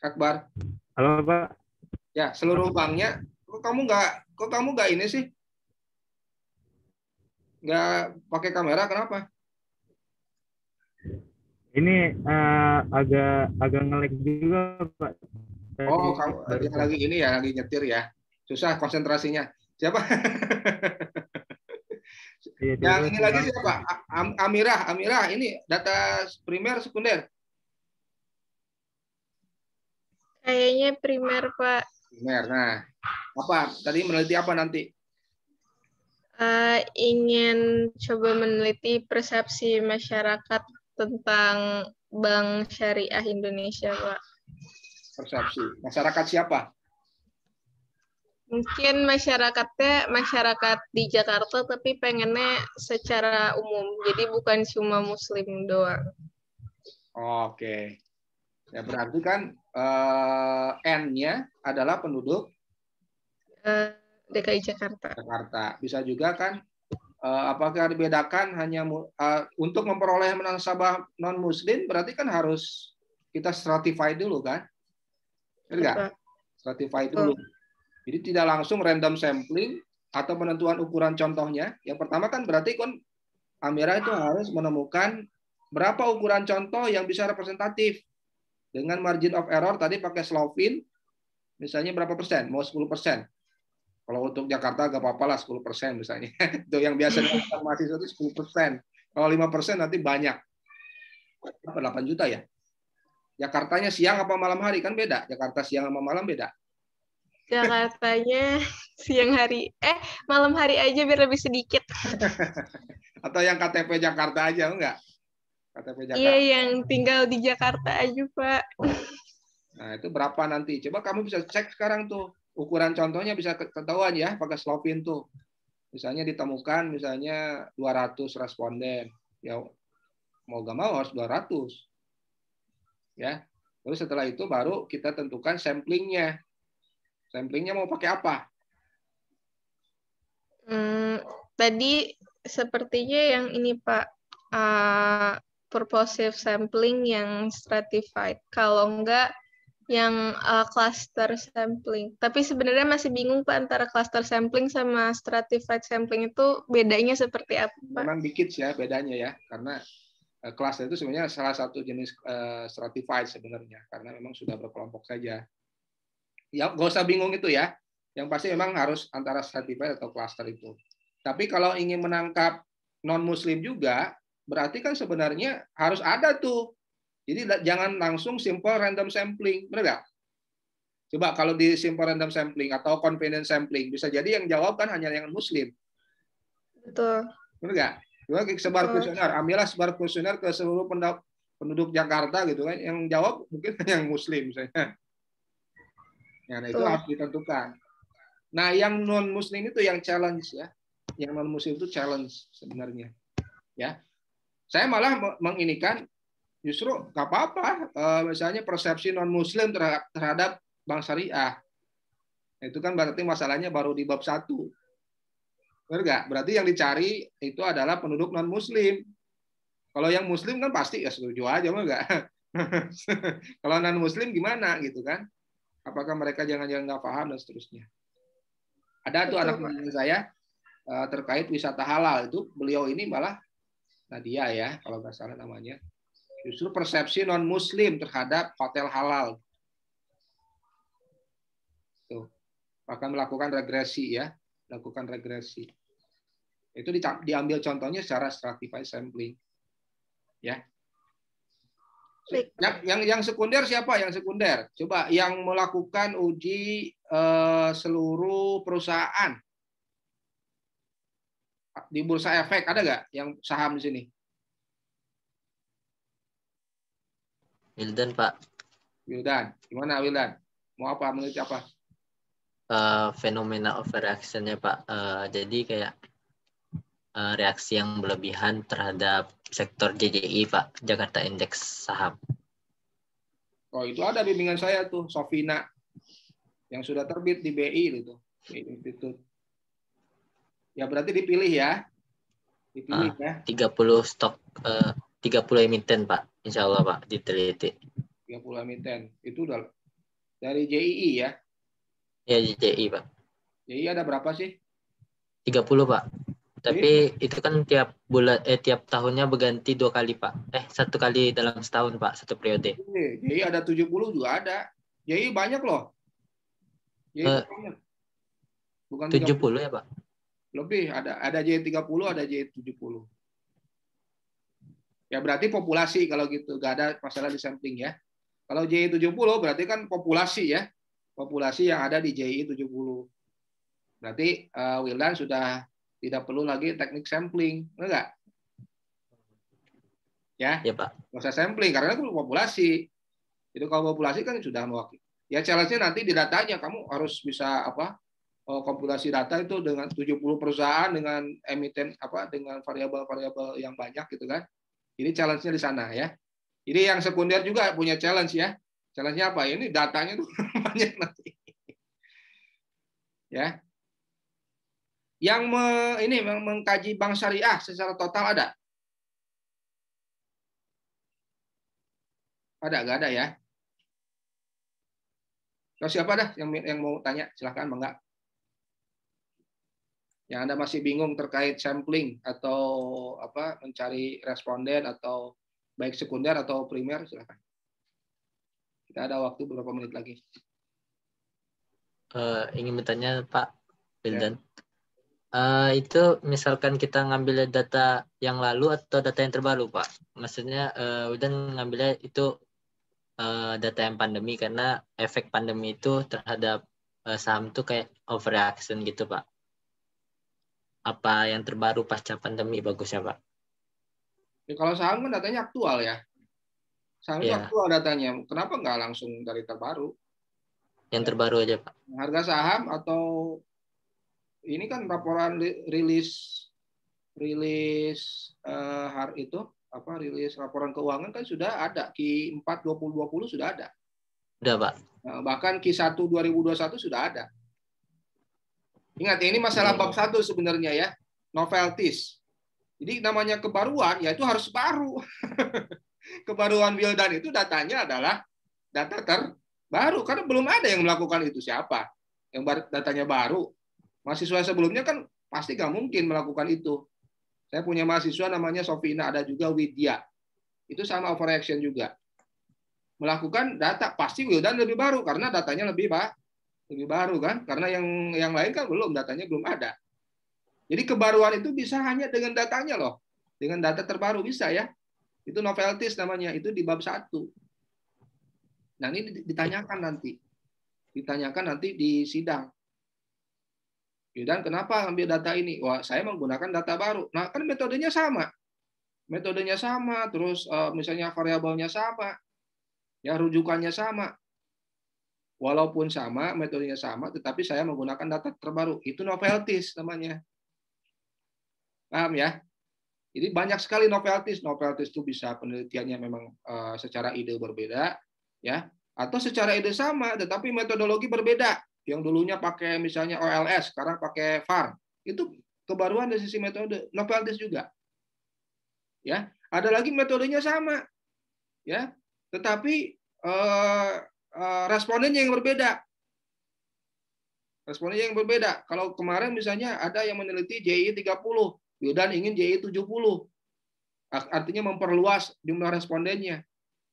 Akbar? Halo, Pak. Ya, seluruh banknya. Kok kamu nggak kok kamu nggak ini sih? Nggak pakai kamera kenapa? Ini uh, agak agak ngelek juga, Pak. oh, kamu lagi ini ya, lagi nyetir ya susah konsentrasinya. Siapa? Iya, yang iya, ini iya, lagi siapa? Am Amira Amirah ini data primer sekunder. Kayaknya primer, Pak. Primer. Nah, apa? Tadi meneliti apa nanti? Uh, ingin coba meneliti persepsi masyarakat tentang bank syariah Indonesia, Pak. Persepsi. Masyarakat siapa? Mungkin masyarakatnya masyarakat di Jakarta tapi pengennya secara umum. Jadi bukan cuma muslim doang. Oke. Ya berarti kan uh, N-nya adalah penduduk uh, eh, DKI Jakarta. Jakarta. Bisa juga kan uh, apakah dibedakan hanya uh, untuk memperoleh menang sabah non muslim berarti kan harus kita stratify dulu kan? Enggak? Stratify dulu. Oh jadi tidak langsung random sampling atau penentuan ukuran contohnya. Yang pertama kan berarti kan Amira itu harus menemukan berapa ukuran contoh yang bisa representatif dengan margin of error tadi pakai Slovin misalnya berapa persen? Mau 10 persen. Kalau untuk Jakarta gak apa-apa lah 10 persen misalnya. itu yang biasa mahasiswa itu 10 persen. Kalau 5 persen nanti banyak. Delapan 8 juta ya? Jakartanya siang apa malam hari kan beda. Jakarta siang sama malam beda. Jakartanya siang hari eh malam hari aja biar lebih sedikit. Atau yang KTP Jakarta aja enggak? KTP iya, Jakarta. Iya, yang tinggal di Jakarta aja, Pak. Nah, itu berapa nanti? Coba kamu bisa cek sekarang tuh. Ukuran contohnya bisa ketahuan ya pakai slopin tuh. Misalnya ditemukan misalnya 200 responden. Ya mau gak mau harus 200. Ya. Lalu setelah itu baru kita tentukan samplingnya. Templingnya mau pakai apa? Hmm, tadi sepertinya yang ini Pak uh, purposive sampling yang stratified. Kalau enggak yang uh, cluster sampling. Tapi sebenarnya masih bingung Pak antara cluster sampling sama stratified sampling itu bedanya seperti apa? Pak? Memang dikit ya bedanya ya karena eh, cluster itu sebenarnya salah satu jenis uh, stratified sebenarnya karena memang sudah berkelompok saja ya nggak usah bingung itu ya. Yang pasti memang harus antara stratified atau cluster itu. Tapi kalau ingin menangkap non muslim juga, berarti kan sebenarnya harus ada tuh. Jadi jangan langsung simple random sampling, benar nggak? Coba kalau di simple random sampling atau confidence sampling, bisa jadi yang jawab kan hanya yang muslim. Betul. Benar nggak? Coba sebar kuesioner, ambillah sebar kuesioner ke seluruh penduduk Jakarta gitu kan, yang jawab mungkin yang muslim misalnya. Nah, nah, itu harus ditentukan. Nah, yang non muslim itu yang challenge ya. Yang non muslim itu challenge sebenarnya. Ya. Saya malah menginikan justru nggak apa-apa eh, misalnya persepsi non muslim terhadap, bangsa bank syariah. Itu kan berarti masalahnya baru di bab satu. Benar nggak? Berarti yang dicari itu adalah penduduk non muslim. Kalau yang muslim kan pasti ya setuju aja, mau nggak? Kalau non muslim gimana gitu kan? apakah mereka jangan-jangan nggak paham dan seterusnya. Ada tuh anak teman saya eh, terkait wisata halal itu beliau ini malah Nadia ya kalau nggak salah namanya justru persepsi non Muslim terhadap hotel halal. Tuh, bahkan melakukan regresi ya, lakukan regresi. Itu diambil contohnya secara stratified sampling. Ya, yang, yang sekunder siapa? Yang sekunder. Coba yang melakukan uji uh, seluruh perusahaan di bursa efek ada nggak yang saham di sini? Wildan Pak. Wildan, gimana Wildan? Mau apa meneliti apa? Uh, eh, fenomena overreactionnya Pak. Uh, jadi kayak Eh, reaksi yang berlebihan terhadap sektor JJI Pak Jakarta Indeks Saham. Oh itu ada bimbingan saya tuh Sofina yang sudah terbit di BI itu Ya berarti dipilih ya. Dipilih uh, ya. 30 stok eh, uh, 30 emiten Pak. Insya Allah Pak diteliti. 30 emiten itu udah dari JII ya. Ya JII Pak. JII ada berapa sih? 30 Pak tapi iya. itu kan tiap bulan eh tiap tahunnya berganti dua kali pak eh satu kali dalam setahun pak satu periode iya, jadi ada 70 juga ada jadi banyak loh jadi uh, banyak. bukan 70 30. ya pak lebih ada ada J30 ada J70 ya berarti populasi kalau gitu gak ada masalah di sampling ya kalau J70 berarti kan populasi ya populasi yang ada di JI 70 berarti uh, Wildan sudah tidak perlu lagi teknik sampling, enggak? Ya, ya Pak. Proses sampling karena itu populasi. Itu kalau populasi kan sudah mewakili. Ya challenge-nya nanti di datanya kamu harus bisa apa? Eh, kompilasi data itu dengan 70 perusahaan dengan emiten apa dengan variabel-variabel yang banyak gitu kan. Ini challenge-nya di sana ya. Ini yang sekunder juga punya challenge ya. Challenge-nya apa? Ini datanya tuh banyak nanti. ya yang me, ini mengkaji bank syariah secara total ada? Ada nggak ada ya? Kalau siapa dah yang yang mau tanya silahkan enggak. Yang Anda masih bingung terkait sampling atau apa mencari responden atau baik sekunder atau primer silahkan. Kita ada waktu beberapa menit lagi. Uh, ingin bertanya Pak Wildan. Yeah. Uh, itu misalkan kita ngambil data yang lalu atau data yang terbaru, Pak. Maksudnya uh, eh, udah ngambilnya itu uh, data yang pandemi karena efek pandemi itu terhadap uh, saham tuh kayak overreaction gitu, Pak. Apa yang terbaru pasca pandemi bagusnya, Pak? Ya, kalau saham kan datanya aktual ya. Saham yeah. aktual datanya. Kenapa nggak langsung dari terbaru? Yang terbaru aja, Pak. Harga saham atau ini kan laporan rilis rilis uh, eh, hari itu apa rilis laporan keuangan kan sudah ada Q4 2020 sudah ada. Sudah, Pak. Nah, bahkan Q1 2021 sudah ada. Ingat ini masalah bab iya. satu sebenarnya ya, novelties. Jadi namanya kebaruan yaitu harus baru. kebaruan Wildan itu datanya adalah data terbaru karena belum ada yang melakukan itu siapa? Yang datanya baru Mahasiswa sebelumnya kan pasti nggak mungkin melakukan itu. Saya punya mahasiswa namanya Sofina, ada juga Widya. Itu sama overreaction juga. Melakukan data pasti Wildan lebih baru karena datanya lebih pak lebih baru kan karena yang yang lain kan belum datanya belum ada. Jadi kebaruan itu bisa hanya dengan datanya loh. Dengan data terbaru bisa ya. Itu novelties namanya, itu di bab satu. Nah ini ditanyakan nanti. Ditanyakan nanti di sidang. Ya, dan kenapa ambil data ini? Wah, saya menggunakan data baru. Nah, kan metodenya sama. Metodenya sama, terus eh, misalnya variabelnya sama, ya rujukannya sama. Walaupun sama, metodenya sama, tetapi saya menggunakan data terbaru. Itu novelties namanya. Paham ya? Jadi banyak sekali novelties. Novelties itu bisa penelitiannya memang eh, secara ide berbeda, ya, atau secara ide sama tetapi metodologi berbeda yang dulunya pakai misalnya OLS, sekarang pakai VAR. Itu kebaruan dari sisi metode. Novelties juga. Ya, ada lagi metodenya sama. Ya, tetapi eh, eh respondennya yang berbeda. Responnya yang berbeda. Kalau kemarin misalnya ada yang meneliti JI 30, Yudan ingin JI 70. Artinya memperluas jumlah respondennya.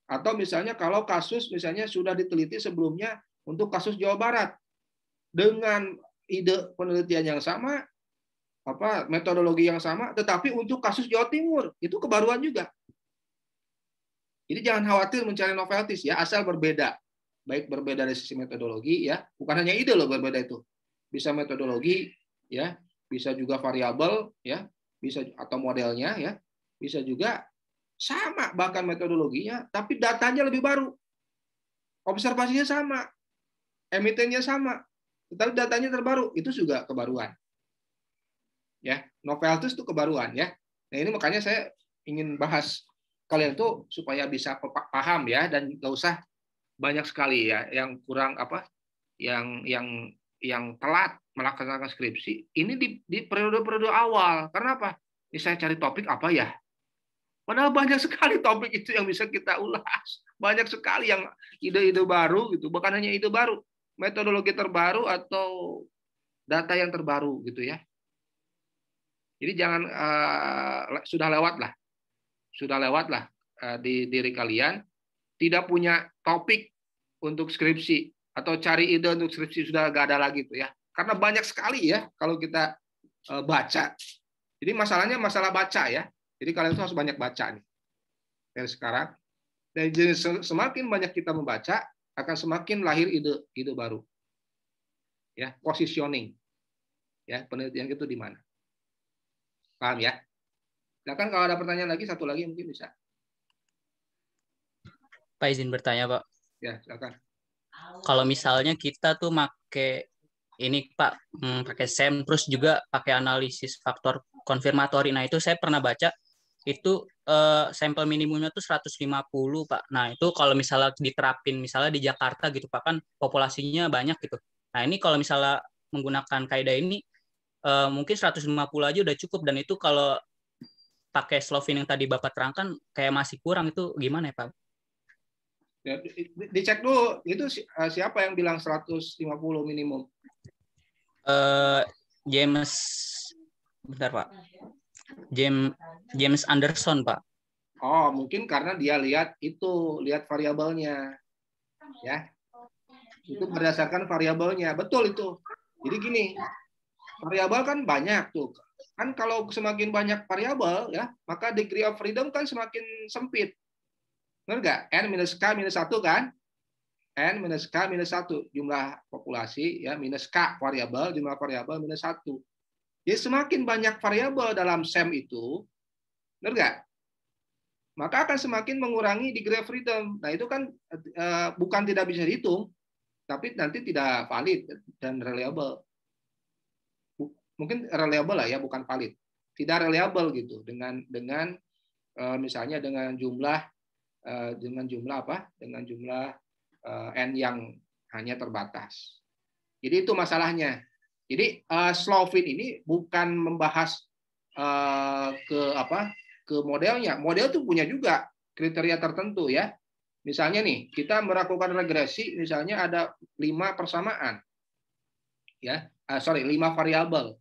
Atau misalnya kalau kasus misalnya sudah diteliti sebelumnya untuk kasus Jawa Barat dengan ide penelitian yang sama, apa metodologi yang sama, tetapi untuk kasus Jawa Timur itu kebaruan juga. Jadi jangan khawatir mencari noveltis ya, asal berbeda. Baik berbeda dari sisi metodologi ya, bukan hanya ide loh berbeda itu. Bisa metodologi ya, bisa juga variabel ya, bisa atau modelnya ya, bisa juga sama bahkan metodologinya, tapi datanya lebih baru. Observasinya sama, emitennya sama, tetapi datanya terbaru itu juga kebaruan. Ya, novel itu kebaruan ya. Nah, ini makanya saya ingin bahas kalian tuh supaya bisa paham ya dan nggak usah banyak sekali ya yang kurang apa yang yang yang telat melaksanakan skripsi ini di, di periode-periode awal karena apa ini ya, saya cari topik apa ya padahal banyak sekali topik itu yang bisa kita ulas banyak sekali yang ide-ide baru gitu bahkan hanya ide baru metodologi terbaru atau data yang terbaru gitu ya. Jadi jangan uh, sudah lewat lah, sudah lewat lah uh, di diri kalian. Tidak punya topik untuk skripsi atau cari ide untuk skripsi sudah gak ada lagi tuh ya. Karena banyak sekali ya kalau kita uh, baca. Jadi masalahnya masalah baca ya. Jadi kalian tuh harus banyak baca nih dari sekarang. Dan semakin banyak kita membaca, akan semakin lahir ide ide baru. Ya, positioning. Ya, penelitian itu di mana? Paham ya? Silakan nah, kalau ada pertanyaan lagi satu lagi mungkin bisa. Pak izin bertanya, Pak. Ya, silakan. Kalau misalnya kita tuh make ini Pak hmm, pakai SEM terus juga pakai analisis faktor konfirmatori. Nah, itu saya pernah baca itu uh, sampel minimumnya tuh 150 pak nah itu kalau misalnya diterapin misalnya di Jakarta gitu pak kan populasinya banyak gitu nah ini kalau misalnya menggunakan kaidah ini uh, mungkin 150 aja udah cukup dan itu kalau pakai slovin yang tadi bapak terangkan kayak masih kurang itu gimana ya pak? Ya, dicek dulu itu eh, siapa yang bilang 150 minimum? Uh, James, bentar pak. James James Anderson pak oh mungkin karena dia lihat itu lihat variabelnya ya itu berdasarkan variabelnya betul itu jadi gini variabel kan banyak tuh kan kalau semakin banyak variabel ya maka degree of freedom kan semakin sempit benar nggak n minus k minus satu kan n minus k minus satu jumlah populasi ya minus k variabel jumlah variabel minus satu jadi semakin banyak variabel dalam SEM itu, benar nggak? Maka akan semakin mengurangi degree of freedom. Nah itu kan eh, bukan tidak bisa dihitung, tapi nanti tidak valid dan reliable. Mungkin reliable lah ya, bukan valid. Tidak reliable gitu dengan dengan eh, misalnya dengan jumlah eh, dengan jumlah apa? Dengan jumlah n yang hanya terbatas. Jadi itu masalahnya. Jadi uh, Slovin ini bukan membahas uh, ke apa ke modelnya. Model itu punya juga kriteria tertentu ya. Misalnya nih, kita melakukan regresi, misalnya ada lima persamaan, ya, uh, sorry, lima variabel.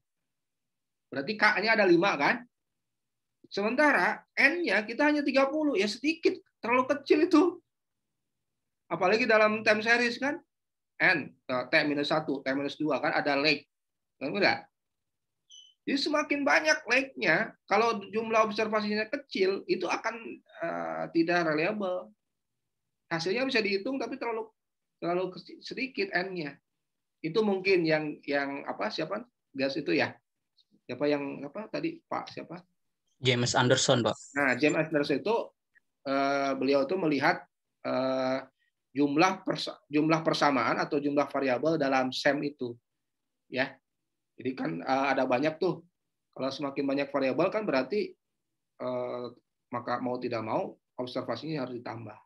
Berarti k-nya ada lima kan? Sementara n-nya kita hanya 30, ya sedikit, terlalu kecil itu. Apalagi dalam time series kan, n t minus satu, t minus dua kan ada lag. Enggak. Jadi semakin banyak like-nya, kalau jumlah observasinya kecil, itu akan uh, tidak reliable. Hasilnya bisa dihitung tapi terlalu terlalu sedikit n-nya. Itu mungkin yang yang apa siapa gas itu ya? Siapa yang apa tadi Pak siapa? James Anderson Pak. Nah James Anderson itu uh, beliau itu melihat uh, jumlah persa jumlah persamaan atau jumlah variabel dalam SEM itu, ya jadi kan eh, ada banyak tuh. Kalau semakin banyak variabel kan berarti uh, maka mau tidak mau observasinya harus ditambah.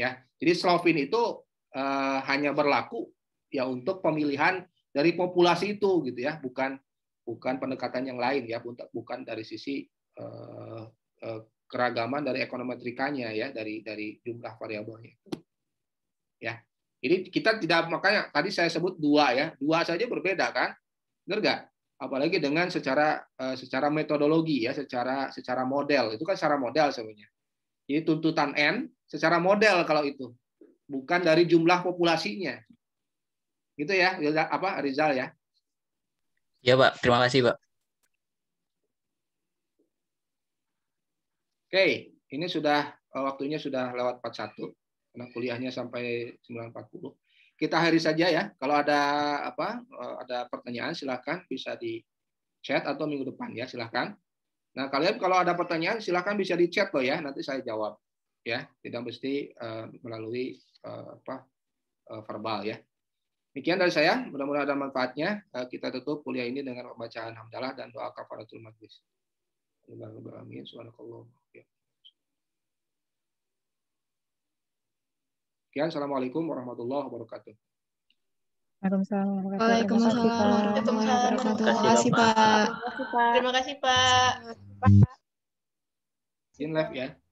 Ya, jadi Slovin itu uh, hanya berlaku ya untuk pemilihan dari populasi itu gitu ya, bukan bukan pendekatan yang lain ya, bukan dari sisi uh, uh, keragaman dari ekonometrikanya ya, dari dari jumlah variabelnya itu. Ya, jadi kita tidak makanya tadi saya sebut dua ya, dua saja berbeda kan. Benar nggak? Apalagi dengan secara eh, secara metodologi ya, secara secara model. Itu kan secara model sebenarnya. Jadi tuntutan N secara model kalau itu. Bukan dari jumlah populasinya. Gitu ya, apa Rizal ya? Ya, Pak. Terima kasih, Pak. Oke, ini sudah eh, waktunya sudah lewat 41 karena kuliahnya sampai 9.40 kita hari saja ya. Kalau ada apa eh, ada pertanyaan silahkan bisa di chat atau minggu depan ya silahkan. Nah kalian kalau ada pertanyaan silahkan bisa di chat loh ya nanti saya jawab ya tidak mesti uh, melalui uh, apa uh, verbal ya. Demikian dari saya, mudah-mudahan ada manfaatnya. Uh, kita tutup kuliah ini dengan pembacaan hamdalah dan doa kafaratul majlis. Alhamdulillah, Sekian, ya, Assalamualaikum warahmatullahi wabarakatuh. Waalaikumsalam warahmatullahi wabarakatuh. Terima kasih, Pak. Terima kasih, Pak. In live ya.